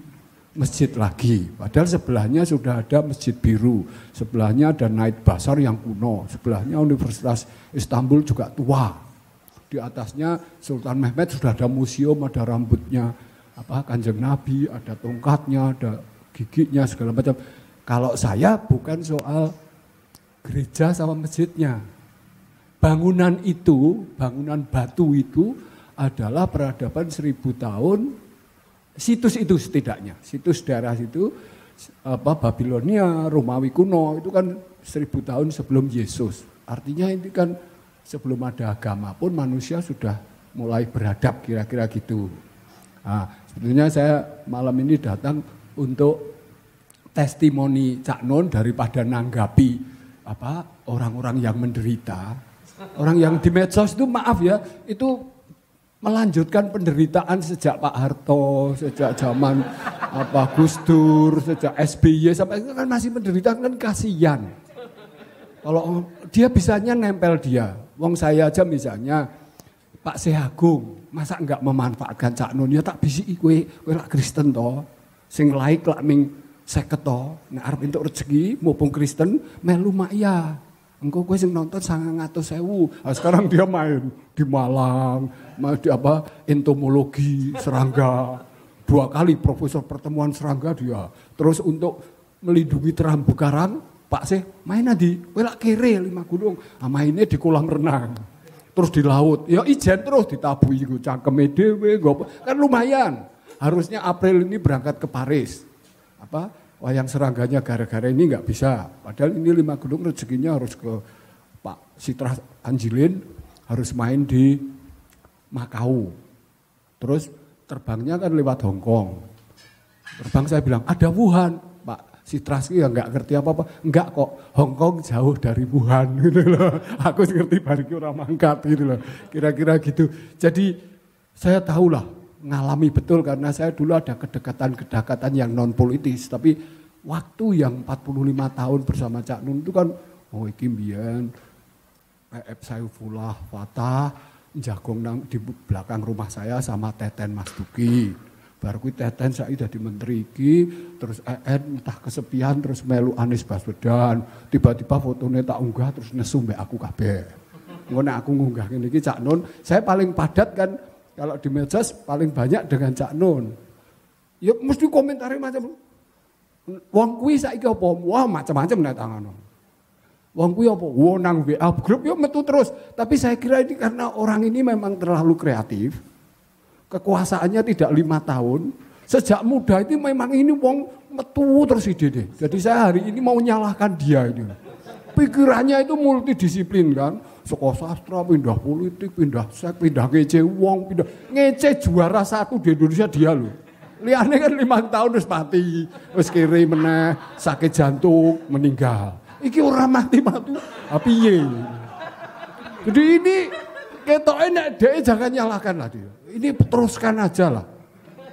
masjid lagi. Padahal sebelahnya sudah ada masjid biru, sebelahnya ada Night Basar yang kuno, sebelahnya Universitas Istanbul juga tua. Di atasnya Sultan Mehmet sudah ada museum, ada rambutnya apa kanjeng Nabi, ada tongkatnya, ada giginya segala macam. Kalau saya bukan soal gereja sama masjidnya. Bangunan itu, bangunan batu itu adalah peradaban seribu tahun situs itu setidaknya. Situs daerah itu apa Babilonia, Romawi kuno itu kan seribu tahun sebelum Yesus. Artinya ini kan sebelum ada agama pun manusia sudah mulai beradab kira-kira gitu. Nah, sebetulnya saya malam ini datang untuk testimoni Cak Non daripada nanggapi apa orang-orang yang menderita, orang yang di medsos itu maaf ya, itu melanjutkan penderitaan sejak Pak Harto, sejak zaman apa Gus Dur, sejak SBY sampai itu kan masih menderita kan kasihan. Kalau dia bisanya nempel dia. Wong saya aja misalnya Pak Sehagung, masa enggak memanfaatkan Cak Nun ya tak bisi kowe, kowe Kristen toh. Sing laik lak ming seketo, nek arep entuk rezeki mumpung Kristen melu makya. Engko kowe sing nonton sangang sewu Nah, sekarang dia main di Malang, main di apa entomologi serangga. Dua kali profesor pertemuan serangga dia. Terus untuk melindungi terumbu karang, Pak sih main nanti, kowe lak kere lima gunung. Ah, mainnya di kolam renang. Terus di laut, ya ijen terus ditabui cangkeme dhewe, kan lumayan. Harusnya April ini berangkat ke Paris apa wayang serangganya gara-gara ini nggak bisa. Padahal ini lima gedung rezekinya harus ke Pak Sitra Anjilin harus main di Makau. Terus terbangnya kan lewat Hong Kong. Terbang saya bilang ada Wuhan, Pak Sitraski ya nggak ngerti apa apa, nggak kok Hong Kong jauh dari Wuhan gitu loh. Aku ngerti bariki orang mangkat gitu loh. Kira-kira gitu. Jadi saya tahulah ngalami betul karena saya dulu ada kedekatan-kedekatan yang non politis tapi waktu yang 45 tahun bersama Cak Nun itu kan oh iki mbiyen PF e Saifullah Fatah jagong nang di belakang rumah saya sama Teten Mas Duki baru kuwi Teten saya jadi menteri iki terus EN entah kesepian terus melu Anies Baswedan tiba-tiba fotonya tak unggah terus nesu mbek aku kabeh ngono aku ngunggah ngene iki Cak Nun saya paling padat kan kalau di medsos paling banyak dengan Cak Nun. Ya mesti komentari macam Wong kuwi saiki apa? Wah, macam-macam nek tangan. Wong kuwi apa? Wo nang WA grup yo ya metu terus. Tapi saya kira ini karena orang ini memang terlalu kreatif. Kekuasaannya tidak lima tahun. Sejak muda itu memang ini wong metu terus ide deh. Jadi saya hari ini mau nyalahkan dia ini. Pikirannya itu multidisiplin kan. Soko sastra pindah politik, pindah sek, pindah ngece uang pindah ngece juara satu di Indonesia dia loh. Liane kan lima tahun terus mati, terus kiri meneh, sakit jantung, meninggal. Iki ora mati-mati. tapi ah, ye. Jadi ini kita enak deh, jangan nyalahkan lah dia. Ini teruskan aja lah.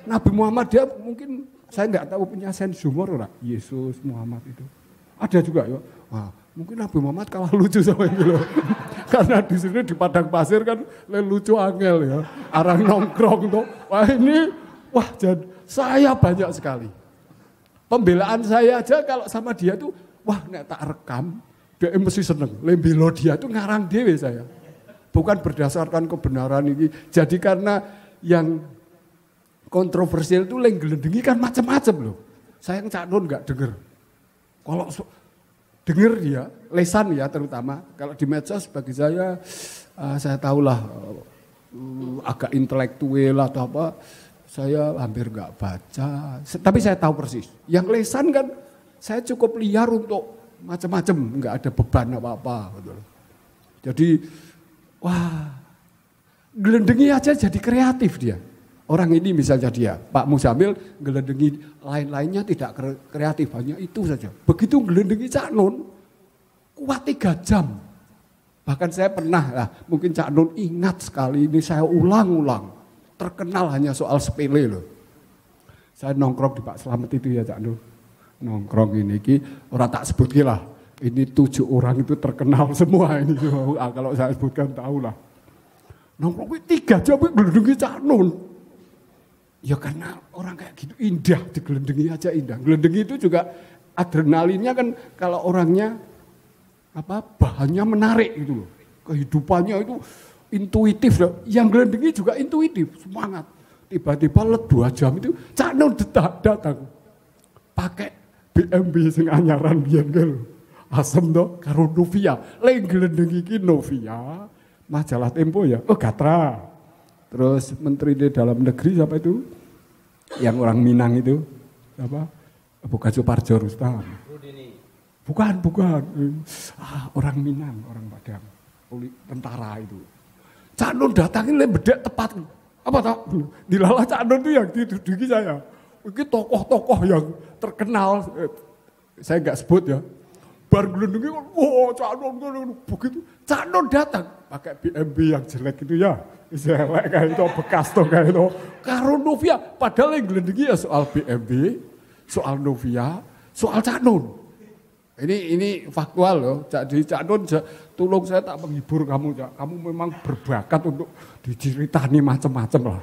Nabi Muhammad dia mungkin saya nggak tahu punya sense humor lah Yesus Muhammad itu. Ada juga ya. Wah, mungkin Nabi Muhammad kalah lucu sama itu loh karena di sini di padang pasir kan lucu angel ya, arang nongkrong tuh. Wah ini, wah jadi saya banyak sekali. Pembelaan saya aja kalau sama dia tuh, wah nek tak rekam, dia mesti seneng. lembilo dia tuh ngarang dewe saya. Bukan berdasarkan kebenaran ini. Jadi karena yang kontroversial itu lenggelendengi kan macam-macam loh. Saya yang cak nun nggak denger. Kalau dengar dia ya, lesan ya terutama. Kalau di medsos bagi saya, uh, saya tahulah uh, agak intelektual atau apa, saya hampir nggak baca. Tapi saya tahu persis. Yang lesan kan saya cukup liar untuk macam-macam, nggak ada beban apa-apa. Gitu. Jadi, wah, gelendengi aja jadi kreatif dia. Orang ini misalnya dia, Pak Musamil gelendengi lain-lainnya tidak kreatif, hanya itu saja. Begitu gelendengi Cak Nun, kuat tiga jam. Bahkan saya pernah, lah, mungkin Cak Nun ingat sekali ini saya ulang-ulang. Terkenal hanya soal sepele loh. Saya nongkrong di Pak Selamat itu ya Cak Nun. Nongkrong ini, ki, orang tak sebut lah. Ini tujuh orang itu terkenal semua ini. Ah, kalau saya sebutkan tahulah. Nongkrong tiga jam, gue Cak Nun Ya karena orang kayak gitu indah, digelendengi aja indah. Gelendengi itu juga adrenalinnya kan kalau orangnya apa bahannya menarik gitu loh. Kehidupannya itu intuitif loh. Yang gelendengi juga intuitif, semangat. Tiba-tiba let dua jam itu Cak detak datang. Pakai BMB sing anyaran biyen lho. Asem to karo Novia. Lain gelendengi Novia majalah Tempo ya. Oh gatra. Terus Menteri di Dalam Negeri siapa itu? Yang orang Minang itu. Apa? Bukan Suparjo Rustam. Bukan, bukan. Ah, orang Minang, orang Padang. Tentara itu. Cak Nun datangin le bedak tepat. Apa tak? Dilalah Cak Nun itu yang diduduki saya. Ini tokoh-tokoh yang terkenal. Eh, saya nggak sebut ya. Bar gelundungi, wah wow, Cak Nun, begitu. Cak Nun datang. Pakai BMB yang jelek itu ya Selek kayak itu bekas tuh kayak itu. Karo Novia, padahal yang gelendengi ya soal BMW, soal Novia, soal Cak Nun. Ini ini faktual loh. Jadi Cak Nun, tolong saya tak menghibur kamu. Cak. Kamu memang berbakat untuk diceritani macam-macam lah.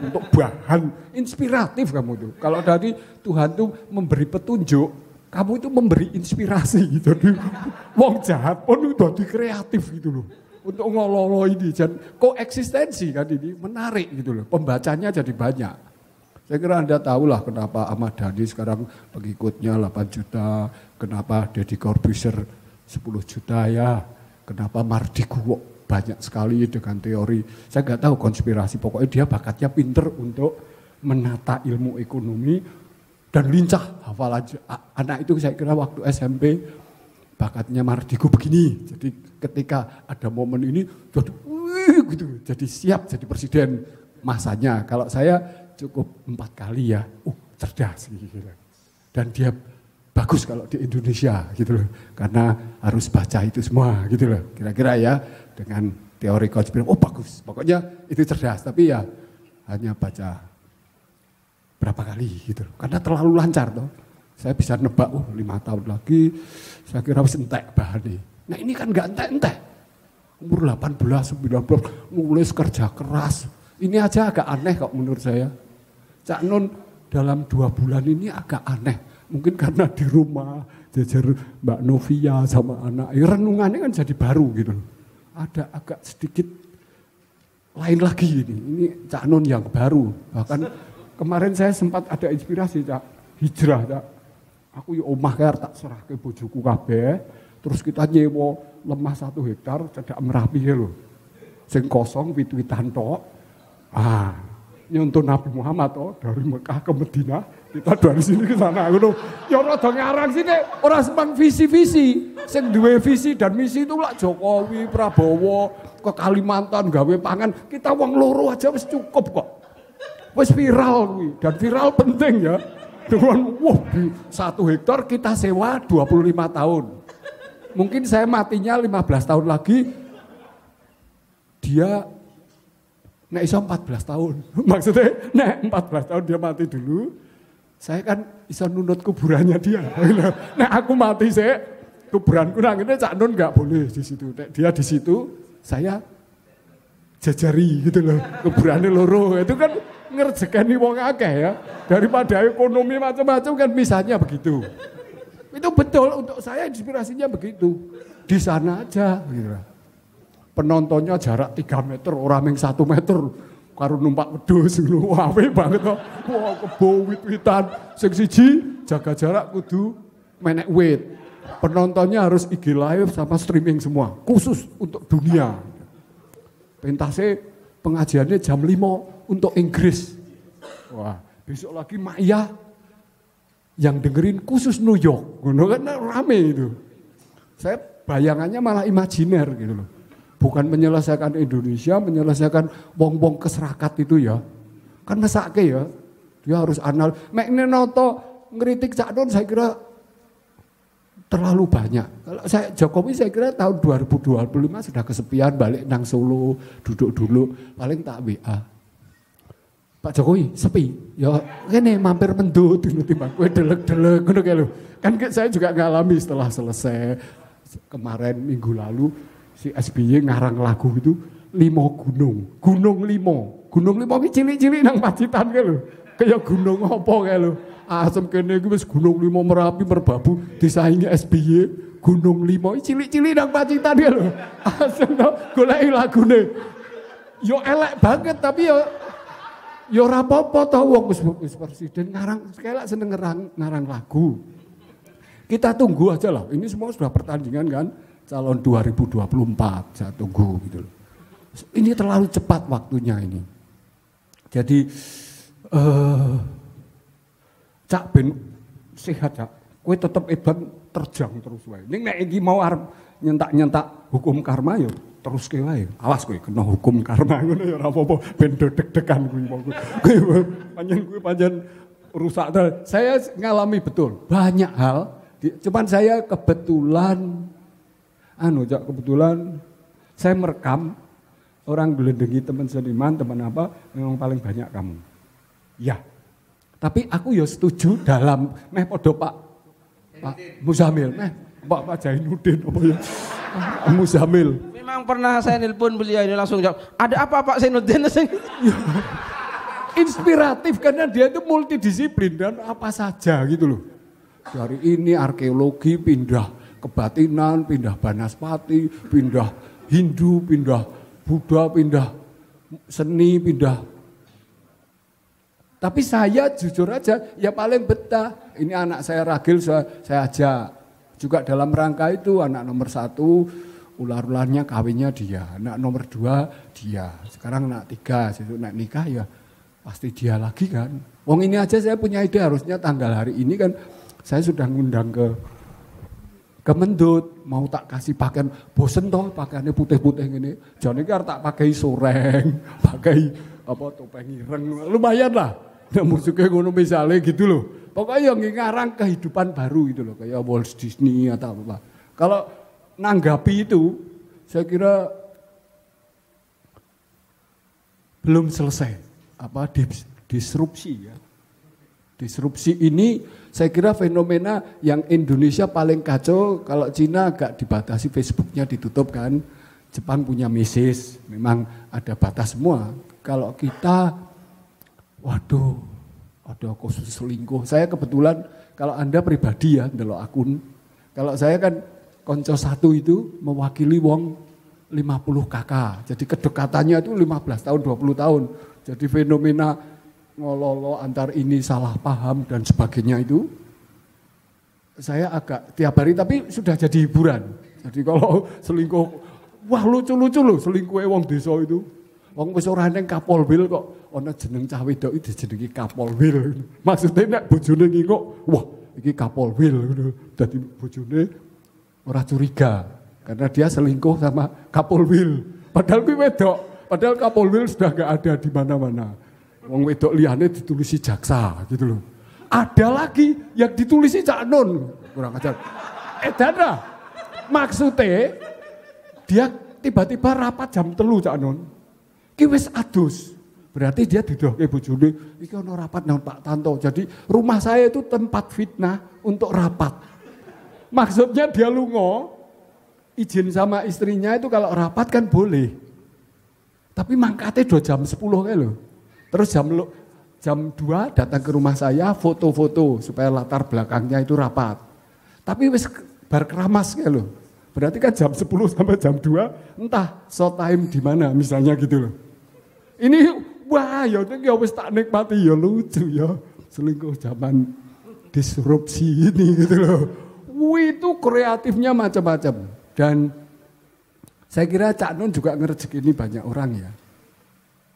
Untuk bahan inspiratif kamu tuh. Kalau tadi Tuhan tuh memberi petunjuk, kamu itu memberi inspirasi gitu. Wong jahat pun udah kreatif gitu loh untuk ngololo ini. Dan koeksistensi kan ini menarik gitu loh. Pembacanya jadi banyak. Saya kira Anda tahulah kenapa Ahmad Dhani sekarang pengikutnya 8 juta, kenapa Deddy Corbuzier 10 juta ya, kenapa Mardi banyak sekali dengan teori. Saya nggak tahu konspirasi, pokoknya dia bakatnya pinter untuk menata ilmu ekonomi dan lincah hafal aja. Anak itu saya kira waktu SMP bakatnya Mardigo begini. Jadi ketika ada momen ini jadi wih, gitu, jadi siap jadi presiden masanya. Kalau saya cukup empat kali ya, uh cerdas gitu. Dan dia bagus kalau di Indonesia gitu loh. Karena harus baca itu semua gitu loh. Kira-kira ya dengan teori konspirasi, oh bagus. Pokoknya itu cerdas, tapi ya hanya baca berapa kali gitu loh. Karena terlalu lancar toh. Saya bisa nebak, oh lima tahun lagi saya kira sentek ini. Nah ini kan gak entek-entek. Umur 18, 19, nulis kerja keras. Ini aja agak aneh kok menurut saya. Cak Nun dalam dua bulan ini agak aneh. Mungkin karena di rumah jajar Mbak Novia sama anak. Ya, renungannya kan jadi baru gitu. Ada agak sedikit lain lagi ini. Ini Cak Nun yang baru. Bahkan kemarin saya sempat ada inspirasi Cak. Hijrah Cak Aku ya omah kaya tak ke bojoku kabeh. Terus kita nyewa lemah satu hektar cedak merapi ya loh Sing kosong wit-witan tok. Ah, nyuntun Nabi Muhammad toh dari Mekah ke Medina Kita dari sini ke sana ngono. Ya rada ngarang sini orang semang visi-visi. Sing duwe visi dan misi itu lah Jokowi, Prabowo, ke Kalimantan gawe pangan. Kita uang loro aja wis cukup kok. Wis viral kuwi dan viral penting ya. Dengan wah satu hektar kita sewa 25 tahun. Mungkin saya matinya 15 tahun lagi. Dia nek iso 14 tahun. Maksudnya nek 14 tahun dia mati dulu. Saya kan iso nunut kuburannya dia. nek aku mati saya kuburanku nang ini Cak Nun nggak boleh di situ. Nek dia di situ, saya jajari gitu loh. Kuburannya loro. Itu kan nih wong akeh ya daripada ekonomi macam-macam kan misalnya begitu itu betul untuk saya inspirasinya begitu di sana aja gitu penontonnya jarak 3 meter orang yang satu meter karo numpak wedhus ngono wae banget kok wow kebo wit-witan seksi siji jaga jarak kudu menek wit penontonnya harus IG live sama streaming semua khusus untuk dunia pentasnya pengajiannya jam 5 untuk Inggris. Wah, besok lagi Maya yang dengerin khusus New York. Gitu kan rame itu. Saya bayangannya malah imajiner gitu loh. Bukan menyelesaikan Indonesia, menyelesaikan wong-wong keserakat itu ya. Kan mesake ya. Dia harus anal. Mekne noto ngeritik Cak Don saya kira terlalu banyak. Kalau saya Jokowi saya kira tahun 2025 sudah kesepian balik nang Solo duduk dulu paling tak WA. Pak Jokowi sepi. Ya kene mampir mendut tiba-tiba gue delek-delek ngono kayak lho. Kan saya juga ngalami setelah selesai kemarin minggu lalu si SBY ngarang lagu itu limo gunung, gunung limo. Gunung limo ini cilik-cilik nang Pacitan kae lho. Kayak gunung apa kae lho. Asem kene iki wis gunung limo Merapi Merbabu disaingi SBY gunung limo cilik-cilik nang Pacitan kae lho. Asem to lagu lagune. Yo ya elek banget tapi yo ya Ya ora apa-apa ta wong wis presiden ngarang sekelak seneng ngarang, ngarang lagu. Kita tunggu aja lah. Ini semua sudah pertandingan kan calon 2024. Saya tunggu gitu loh. Ini terlalu cepat waktunya ini. Jadi eh Cak Ben sehat Cak. Kowe tetep eban terjang terus wae. Ning nek iki mau arep nyentak-nyentak hukum karma yo ya terus ke wae. Awas kowe kena hukum karma ngono ya ora apa-apa ben deg-degan kuwi monggo. Kuwi panjen kuwi panjen rusak. Saya ngalami betul banyak hal. Cuman saya kebetulan anu jak kebetulan saya merekam orang geledengi teman seniman, teman apa, memang paling banyak kamu. Ya. Tapi aku ya setuju dalam meh podo Pak Pak Muzamil, meh Pak Pak Jainuddin apa ya? Muzamil. Memang pernah saya nelpon beliau ini langsung jawab, ada apa Pak Zainuddin? Inspiratif karena dia itu multidisiplin dan apa saja gitu loh. Dari ini arkeologi pindah kebatinan, pindah Banaspati, pindah Hindu, pindah Buddha, pindah seni, pindah tapi saya jujur aja, ya paling betah. Ini anak saya ragil, saya, saya ajak. Juga dalam rangka itu anak nomor satu, ular-ularnya kawinnya dia, nak nomor dua dia, sekarang nak tiga, situ nak nikah ya pasti dia lagi kan. Wong ini aja saya punya ide harusnya tanggal hari ini kan saya sudah ngundang ke kemendut mau tak kasih pakaian bosen toh pakaiannya putih-putih ini jadi kan tak pakai soreng pakai apa topeng ireng lumayan lah nah, musuhnya gunung misalnya gitu loh pokoknya yang ngarang kehidupan baru gitu loh kayak Walt Disney atau apa kalau nanggapi itu, saya kira belum selesai apa disrupsi ya. Disrupsi ini saya kira fenomena yang Indonesia paling kacau kalau Cina agak dibatasi Facebooknya ditutup kan. Jepang punya misis, memang ada batas semua. Kalau kita, waduh, ada khusus selingkuh. Saya kebetulan kalau Anda pribadi ya, kalau akun. Kalau saya kan konco satu itu mewakili wong 50 kakak. Jadi kedekatannya itu 15 tahun, 20 tahun. Jadi fenomena ngololo antar ini salah paham dan sebagainya itu saya agak tiap hari tapi sudah jadi hiburan. Jadi kalau selingkuh, wah lucu-lucu loh selingkuh wong desa itu. Wong wis ora ning Kapolwil kok ana jeneng cah wedok iki dijenengi Kapolwil. Maksudnya nek bojone nginguk, wah iki Kapolwil ngono. Dadi bojone orang curiga karena dia selingkuh sama Kapolwil. Padahal kuwi wedok, padahal Kapolwil sudah gak ada di mana-mana. Wong wedok liane ditulisi jaksa gitu loh. Ada lagi yang ditulisi Cak Nun. Kurang ajar. Eh dana, maksudnya dia tiba-tiba rapat jam telu Cak Nun. kiwis adus. Berarti dia Ibu bojone, iki ana rapat dengan Pak Tanto. Jadi rumah saya itu tempat fitnah untuk rapat. Maksudnya dia lungo, izin sama istrinya itu kalau rapat kan boleh. Tapi mangkatnya dua jam 10 kayak loh. Terus jam lo, jam 2 datang ke rumah saya foto-foto supaya latar belakangnya itu rapat. Tapi wis bar keramas kayak loh. Berarti kan jam 10 sampai jam 2 entah short time di mana misalnya gitu loh. Ini wah ya ya wis tak nikmati ya lucu ya selingkuh zaman disrupsi ini gitu loh. Wui itu kreatifnya macam-macam. Dan saya kira Cak Nun juga ini banyak orang ya.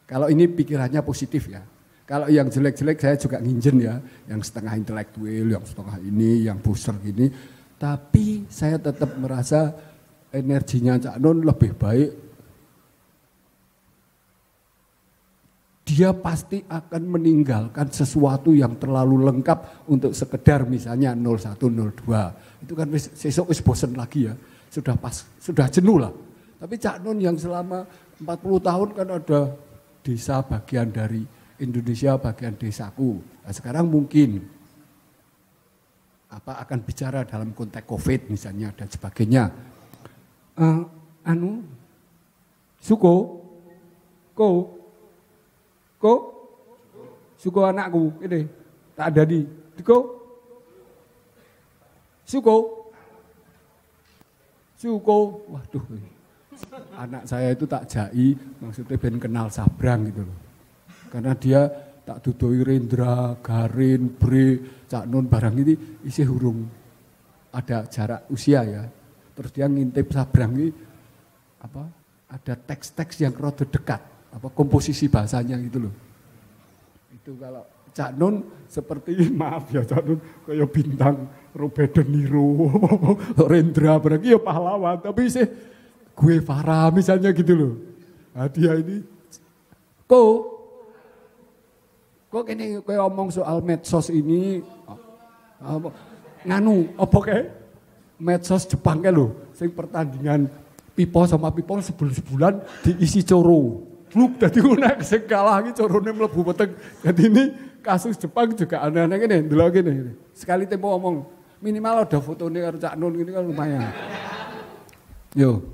Kalau ini pikirannya positif ya. Kalau yang jelek-jelek saya juga nginjen ya. Yang setengah intelektual, yang setengah ini, yang booster ini. Tapi saya tetap merasa energinya Cak Nun lebih baik dia pasti akan meninggalkan sesuatu yang terlalu lengkap untuk sekedar misalnya 0102. Itu kan sesok wis bosen lagi ya. Sudah pas sudah jenuh lah. Tapi Cak Nun yang selama 40 tahun kan ada desa bagian dari Indonesia bagian desaku. Nah, sekarang mungkin apa akan bicara dalam konteks COVID misalnya dan sebagainya. Uh, anu, suko, ko, Ko? Suko anakku, ini tak ada di. Diko? Suko? Suko, waduh anak saya itu tak jai maksudnya ben kenal sabrang gitu loh karena dia tak dudoi rendra garin bre cak nun, barang ini isi hurung ada jarak usia ya terus dia ngintip sabrang ini apa ada teks-teks yang rada dekat apa komposisi bahasanya gitu loh. Itu kalau Cak Nun seperti maaf ya Cak Nun kayak bintang Robert De Niro, Rendra berarti ya pahlawan tapi sih gue Farah misalnya gitu loh. Nah, dia ini kok kok ini kayak omong soal medsos ini apa, nganu apa kayak medsos Jepang kayak loh sing pertandingan pipo sama pipo sebulan sebulan diisi coro Fluk dadi unek sing kalah iki carane mlebu peteng. Dadi ini kasus Jepang juga aneh-aneh ngene, lagi ngene. Sekali tempo ngomong, minimal ada fotone karo Cak Nun ngene kan lumayan. Yo.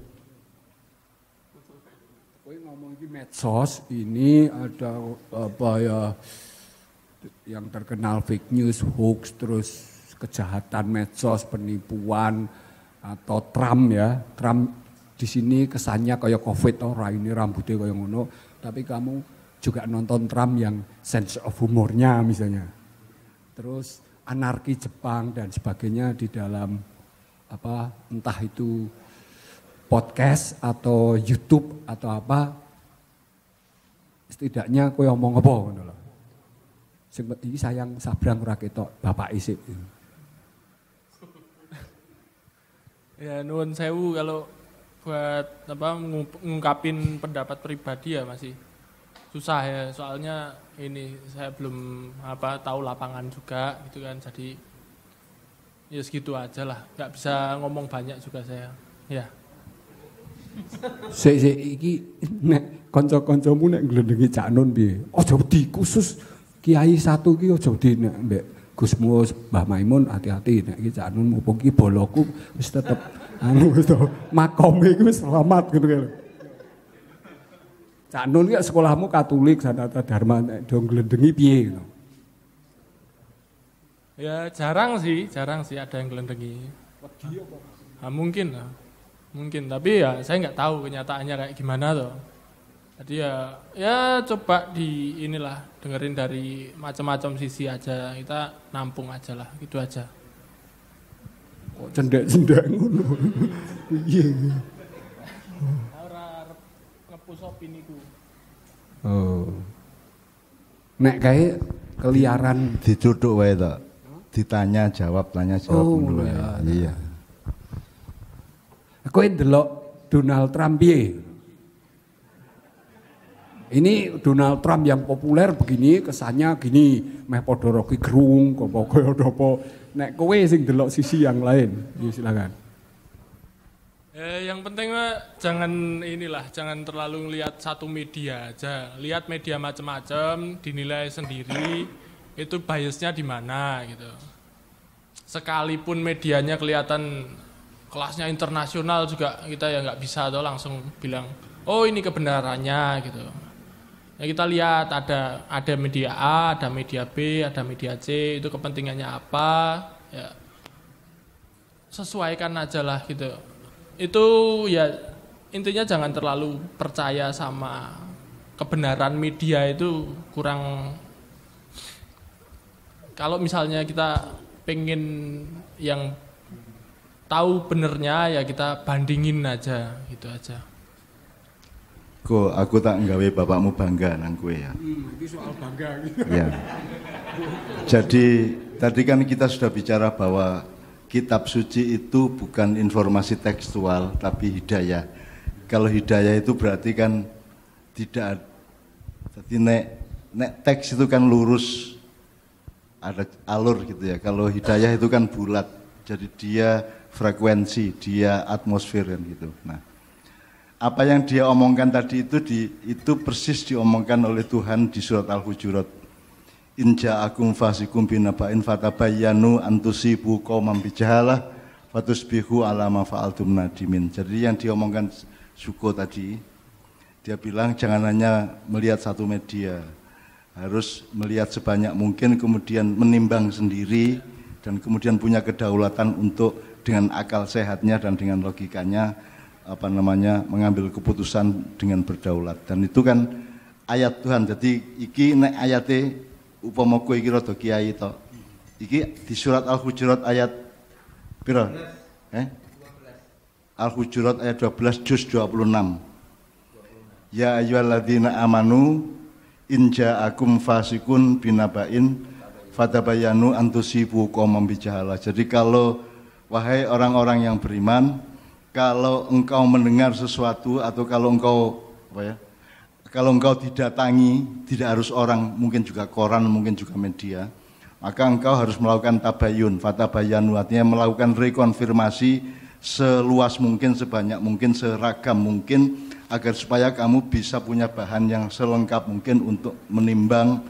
Kowe ngomong iki medsos, ini ada apa ya yang terkenal fake news, hoax terus kejahatan medsos, penipuan atau Trump ya. Trump di sini kesannya kayak covid ora ini rambutnya kayak ngono tapi kamu juga nonton Trump yang sense of humornya misalnya terus anarki Jepang dan sebagainya di dalam apa entah itu podcast atau YouTube atau apa setidaknya yang ngomong apa ngono loh sing iki sayang sabrang raketo bapak isip ya nuan sewu kalau buat apa mengungkapin pendapat pribadi ya masih susah ya soalnya ini saya belum apa tahu lapangan juga gitu kan jadi ya segitu aja lah nggak bisa ngomong banyak juga saya ya Sik sik iki nek kanca-kancamu nek nglendengi Cak Nun piye? Aja wedi khusus kiai satu ki aja wedi nek mbek Gus Mbah Maimun hati-hati nek iki Cak Nun mumpung ki boloku wis tetep anu itu makom itu selamat gitu kan. Cak Nun ya sekolahmu Katolik Sanata Dharma dong gelendengi piye gitu. Ya jarang sih, jarang sih ada yang gelendengi. ah, mungkin lah. Mungkin, tapi ya saya nggak tahu kenyataannya kayak gimana tuh. Jadi ya, ya coba di inilah dengerin dari macam-macam sisi aja kita nampung aja lah gitu aja. Kok cendek-cendek ngono. iya. Oh. Nek keliaran dicuduk wae to. Ditanya jawab, tanya jawab dulu oh, ya. Iya. iya. iya. Kowe delok Donald Trump piye? Ini Donald Trump yang populer begini, kesannya gini, meh padha roki gerung, kok kaya apa Nek kowe sing delok sisi yang lain, ya silakan. Eh, yang penting jangan inilah, jangan terlalu lihat satu media aja. Lihat media macam-macam, dinilai sendiri. Itu biasnya di mana gitu. Sekalipun medianya kelihatan kelasnya internasional juga kita ya nggak bisa atau langsung bilang, oh ini kebenarannya gitu. Nah, kita lihat ada ada media A, ada media B, ada media C, itu kepentingannya apa, ya. Sesuaikan aja lah gitu. Itu ya intinya jangan terlalu percaya sama kebenaran media itu kurang kalau misalnya kita pengen yang tahu benernya ya kita bandingin aja gitu aja Ko, aku tak nggawe bapakmu bangga nang kue ya. Hmm, itu soal bangga gitu. Ya. Jadi tadi kan kita sudah bicara bahwa kitab suci itu bukan informasi tekstual tapi hidayah. Kalau hidayah itu berarti kan tidak jadi nek nek teks itu kan lurus ada alur gitu ya. Kalau hidayah itu kan bulat. Jadi dia frekuensi, dia atmosfer kan gitu. Nah, apa yang dia omongkan tadi itu di, itu persis diomongkan oleh Tuhan di surat Al-Hujurat. Inja akum fasikum binaba'in fatabayyanu antusibu qauman bijahalah fatusbihu ala ma fa'altum nadimin. Jadi yang diomongkan Suko tadi, dia bilang jangan hanya melihat satu media, harus melihat sebanyak mungkin kemudian menimbang sendiri dan kemudian punya kedaulatan untuk dengan akal sehatnya dan dengan logikanya apa namanya mengambil keputusan dengan berdaulat dan itu kan ayat Tuhan jadi iki nek ayate upama kowe iki rada kiai to iki di surat Al-Hujurat ayat piro eh Al-Hujurat ayat 12 juz 26 Ya ayyuhalladzina amanu in ja'akum fasikun binabain fatabayanu antusibu qaumam bijahalah jadi kalau wahai orang-orang yang beriman kalau engkau mendengar sesuatu atau kalau engkau apa ya? Kalau engkau didatangi, tidak harus orang, mungkin juga koran, mungkin juga media, maka engkau harus melakukan tabayun, fatabayan artinya melakukan rekonfirmasi seluas mungkin, sebanyak mungkin, seragam mungkin, agar supaya kamu bisa punya bahan yang selengkap mungkin untuk menimbang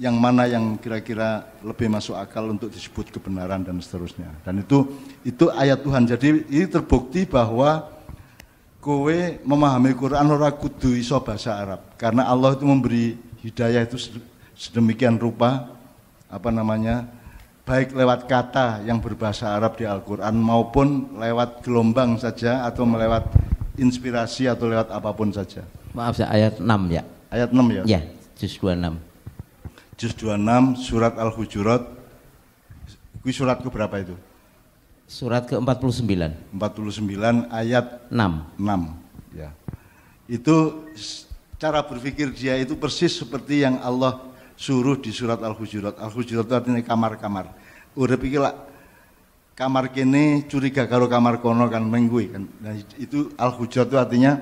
yang mana yang kira-kira lebih masuk akal untuk disebut kebenaran dan seterusnya. Dan itu itu ayat Tuhan. Jadi ini terbukti bahwa kowe memahami Quran ora kudu iso bahasa Arab karena Allah itu memberi hidayah itu sedemikian rupa apa namanya baik lewat kata yang berbahasa Arab di Al-Qur'an maupun lewat gelombang saja atau melewat inspirasi atau lewat apapun saja. Maaf saya ayat 6 ya. Ayat 6 ya. Ya, juz 26 juz 26 surat Al-Hujurat. Kuwi surat ke berapa itu? Surat ke-49. 49 ayat 6. 6 ya. Itu cara berpikir dia itu persis seperti yang Allah suruh di surat Al-Hujurat. Al-Hujurat itu artinya kamar-kamar. Udah pikirlah kamar kini curiga kalau kamar kono kan menggui kan. Nah, itu al Hujurat itu artinya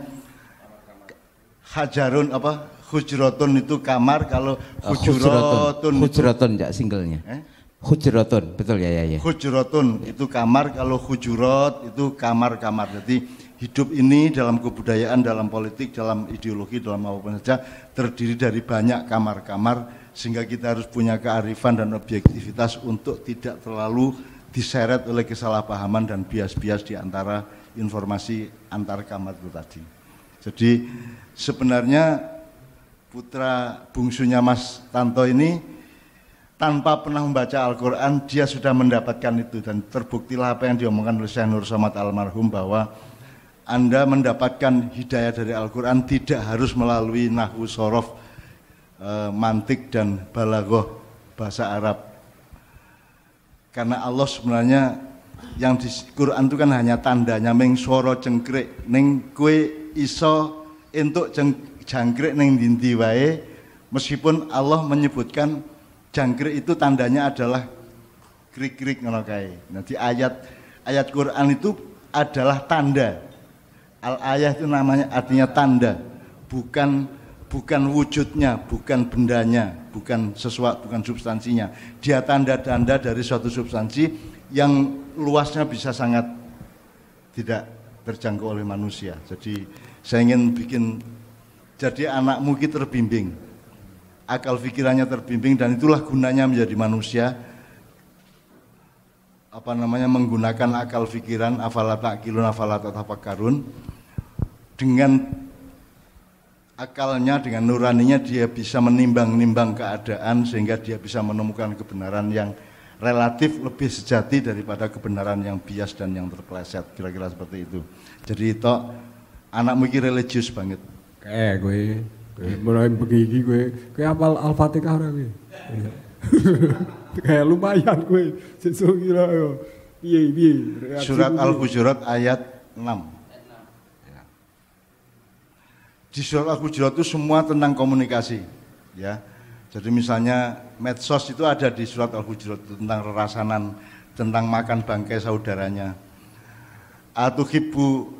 hajarun apa Hujratun itu kamar kalau ah, hujratun hujratun ya singlenya. Eh? Hujratun, betul ya ya ya. ya. itu kamar kalau hujurat itu kamar-kamar. Jadi hidup ini dalam kebudayaan, dalam politik, dalam ideologi, dalam apapun saja terdiri dari banyak kamar-kamar sehingga kita harus punya kearifan dan objektivitas untuk tidak terlalu diseret oleh kesalahpahaman dan bias-bias di antara informasi antar kamar itu tadi. Jadi sebenarnya putra bungsunya Mas Tanto ini tanpa pernah membaca Al-Quran dia sudah mendapatkan itu dan terbuktilah apa yang diomongkan oleh Syekh Nur Somad almarhum bahwa Anda mendapatkan hidayah dari Al-Quran tidak harus melalui nahu sorof e, mantik dan balagoh bahasa Arab karena Allah sebenarnya yang di Quran itu kan hanya tandanya mengsoro cengkrik ning kue iso entuk ceng, jangkrik neng dindi wae meskipun Allah menyebutkan jangkrik itu tandanya adalah krik-krik ngono kae. Nanti ayat ayat Quran itu adalah tanda. Al ayat itu namanya artinya tanda, bukan bukan wujudnya, bukan bendanya, bukan sesuatu, bukan substansinya. Dia tanda-tanda dari suatu substansi yang luasnya bisa sangat tidak terjangkau oleh manusia. Jadi saya ingin bikin jadi anakmu kita terbimbing. Akal pikirannya terbimbing dan itulah gunanya menjadi manusia. Apa namanya menggunakan akal pikiran afalata kilun afalata karun, dengan akalnya dengan nuraninya dia bisa menimbang-nimbang keadaan sehingga dia bisa menemukan kebenaran yang relatif lebih sejati daripada kebenaran yang bias dan yang terpeleset kira-kira seperti itu jadi itu anak mungkin religius banget Eh, gue, gue mulai begigi gue, gue apal Al-Fatihah orang gue. Kayak lumayan gue, sesuk kira yo. Iya, Surat Al-Hujurat ayat 6. Ya. Di surat Al-Hujurat itu semua tentang komunikasi, ya. Jadi misalnya medsos itu ada di surat Al-Hujurat tentang rerasanan, tentang makan bangkai saudaranya. ibu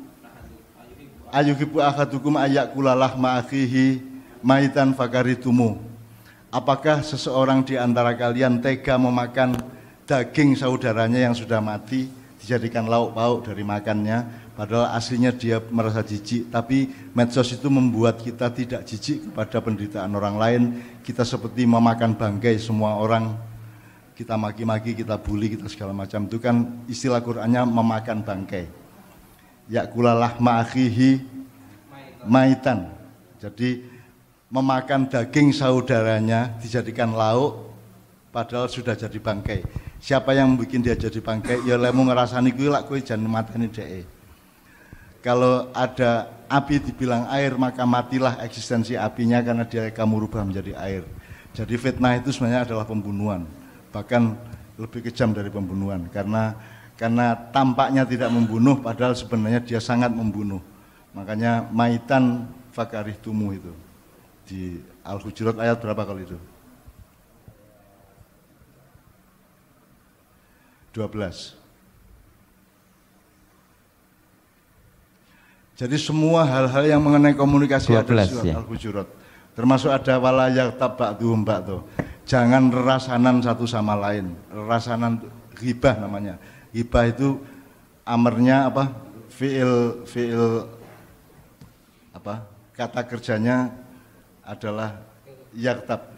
ayuhibu ayak kulalah ma'akhihi maitan fakaritumu. Apakah seseorang di antara kalian tega memakan daging saudaranya yang sudah mati dijadikan lauk pauk dari makannya padahal aslinya dia merasa jijik tapi medsos itu membuat kita tidak jijik kepada penderitaan orang lain kita seperti memakan bangkai semua orang kita maki-maki kita bully kita segala macam itu kan istilah Qurannya memakan bangkai yakulalah ma'akhihi maitan. Jadi memakan daging saudaranya dijadikan lauk padahal sudah jadi bangkai. Siapa yang bikin dia jadi bangkai? Ya lemu ngerasani kuwi lak kuwi jan mateni dhek. Kalau ada api dibilang air maka matilah eksistensi apinya karena dia kamu rubah menjadi air. Jadi fitnah itu sebenarnya adalah pembunuhan. Bahkan lebih kejam dari pembunuhan karena karena tampaknya tidak membunuh padahal sebenarnya dia sangat membunuh. Makanya maitan fakarih tumu itu di Al-Hujurat ayat berapa kalau itu? 12. Jadi semua hal-hal yang mengenai komunikasi 12, ada di ya. Al-Hujurat. Termasuk ada walayak tabak tuh. Jangan rasanan satu sama lain. Rasanan ghibah namanya hibah itu amernya apa fiil fiil apa kata kerjanya adalah yaktab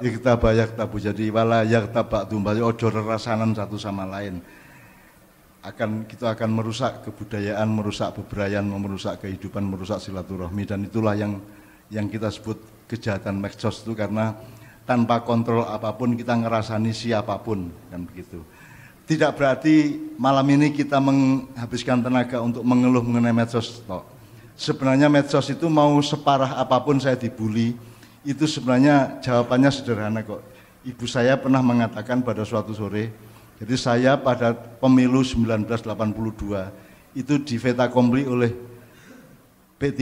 yaktaba tabu jadi wala tabak tumbali ojo rasanan satu sama lain akan kita akan merusak kebudayaan merusak beberayan merusak kehidupan merusak silaturahmi dan itulah yang yang kita sebut kejahatan medsos itu karena tanpa kontrol apapun kita ngerasani siapapun dan begitu tidak berarti malam ini kita menghabiskan tenaga untuk mengeluh mengenai medsos Sebenarnya medsos itu mau separah apapun saya dibully, itu sebenarnya jawabannya sederhana kok. Ibu saya pernah mengatakan pada suatu sore, jadi saya pada pemilu 1982 itu di Veta Kompli oleh P3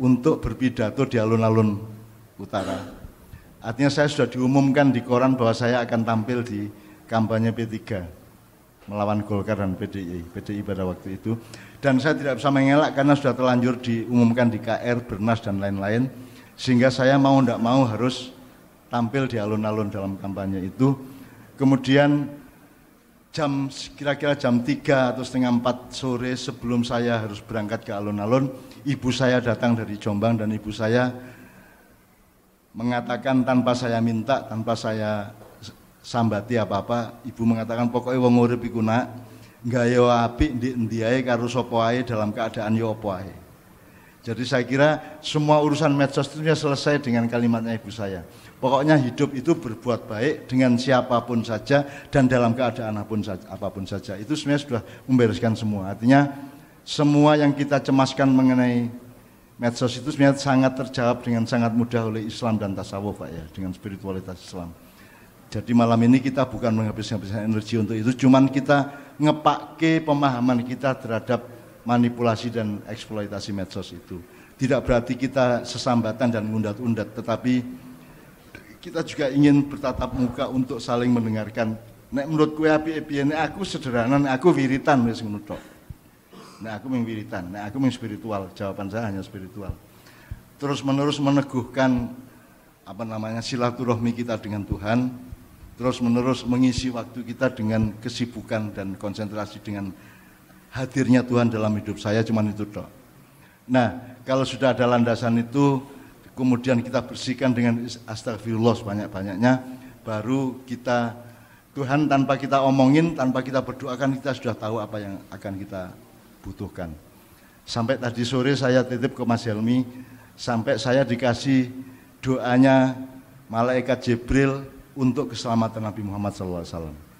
untuk berpidato di alun-alun utara. Artinya saya sudah diumumkan di koran bahwa saya akan tampil di kampanye P3 melawan Golkar dan PDI, PDI pada waktu itu. Dan saya tidak bisa mengelak karena sudah terlanjur diumumkan di KR, Bernas dan lain-lain, sehingga saya mau tidak mau harus tampil di alun-alun dalam kampanye itu. Kemudian jam kira-kira jam 3 atau setengah 4 sore sebelum saya harus berangkat ke alun-alun, ibu saya datang dari Jombang dan ibu saya mengatakan tanpa saya minta, tanpa saya sambati apa-apa, ibu mengatakan pokoknya wong urip iku nak ya api di diai karo sopo ae dalam keadaan yo ya apa ae. Jadi saya kira semua urusan medsos itu selesai dengan kalimatnya ibu saya. Pokoknya hidup itu berbuat baik dengan siapapun saja dan dalam keadaan apapun saja. Apapun saja. Itu sebenarnya sudah membereskan semua. Artinya semua yang kita cemaskan mengenai medsos itu sebenarnya sangat terjawab dengan sangat mudah oleh Islam dan tasawuf Pak ya, dengan spiritualitas Islam. Jadi malam ini kita bukan menghabiskan energi untuk itu, cuman kita ngepakai pemahaman kita terhadap manipulasi dan eksploitasi medsos itu. Tidak berarti kita sesambatan dan ngundat undat tetapi kita juga ingin bertatap muka untuk saling mendengarkan. Nek menurut kue api ini aku sederhana, aku wiritan wis ngono Nek aku ming wiritan, nek aku ming spiritual, jawaban saya hanya spiritual. Terus menerus meneguhkan apa namanya silaturahmi kita dengan Tuhan, terus-menerus mengisi waktu kita dengan kesibukan dan konsentrasi dengan hadirnya Tuhan dalam hidup saya cuman itu dok. Nah, kalau sudah ada landasan itu kemudian kita bersihkan dengan astagfirullah banyak-banyaknya baru kita Tuhan tanpa kita omongin, tanpa kita berdoakan kita sudah tahu apa yang akan kita butuhkan. Sampai tadi sore saya titip ke Mas Helmi, sampai saya dikasih doanya malaikat Jibril untuk keselamatan Nabi Muhammad SAW.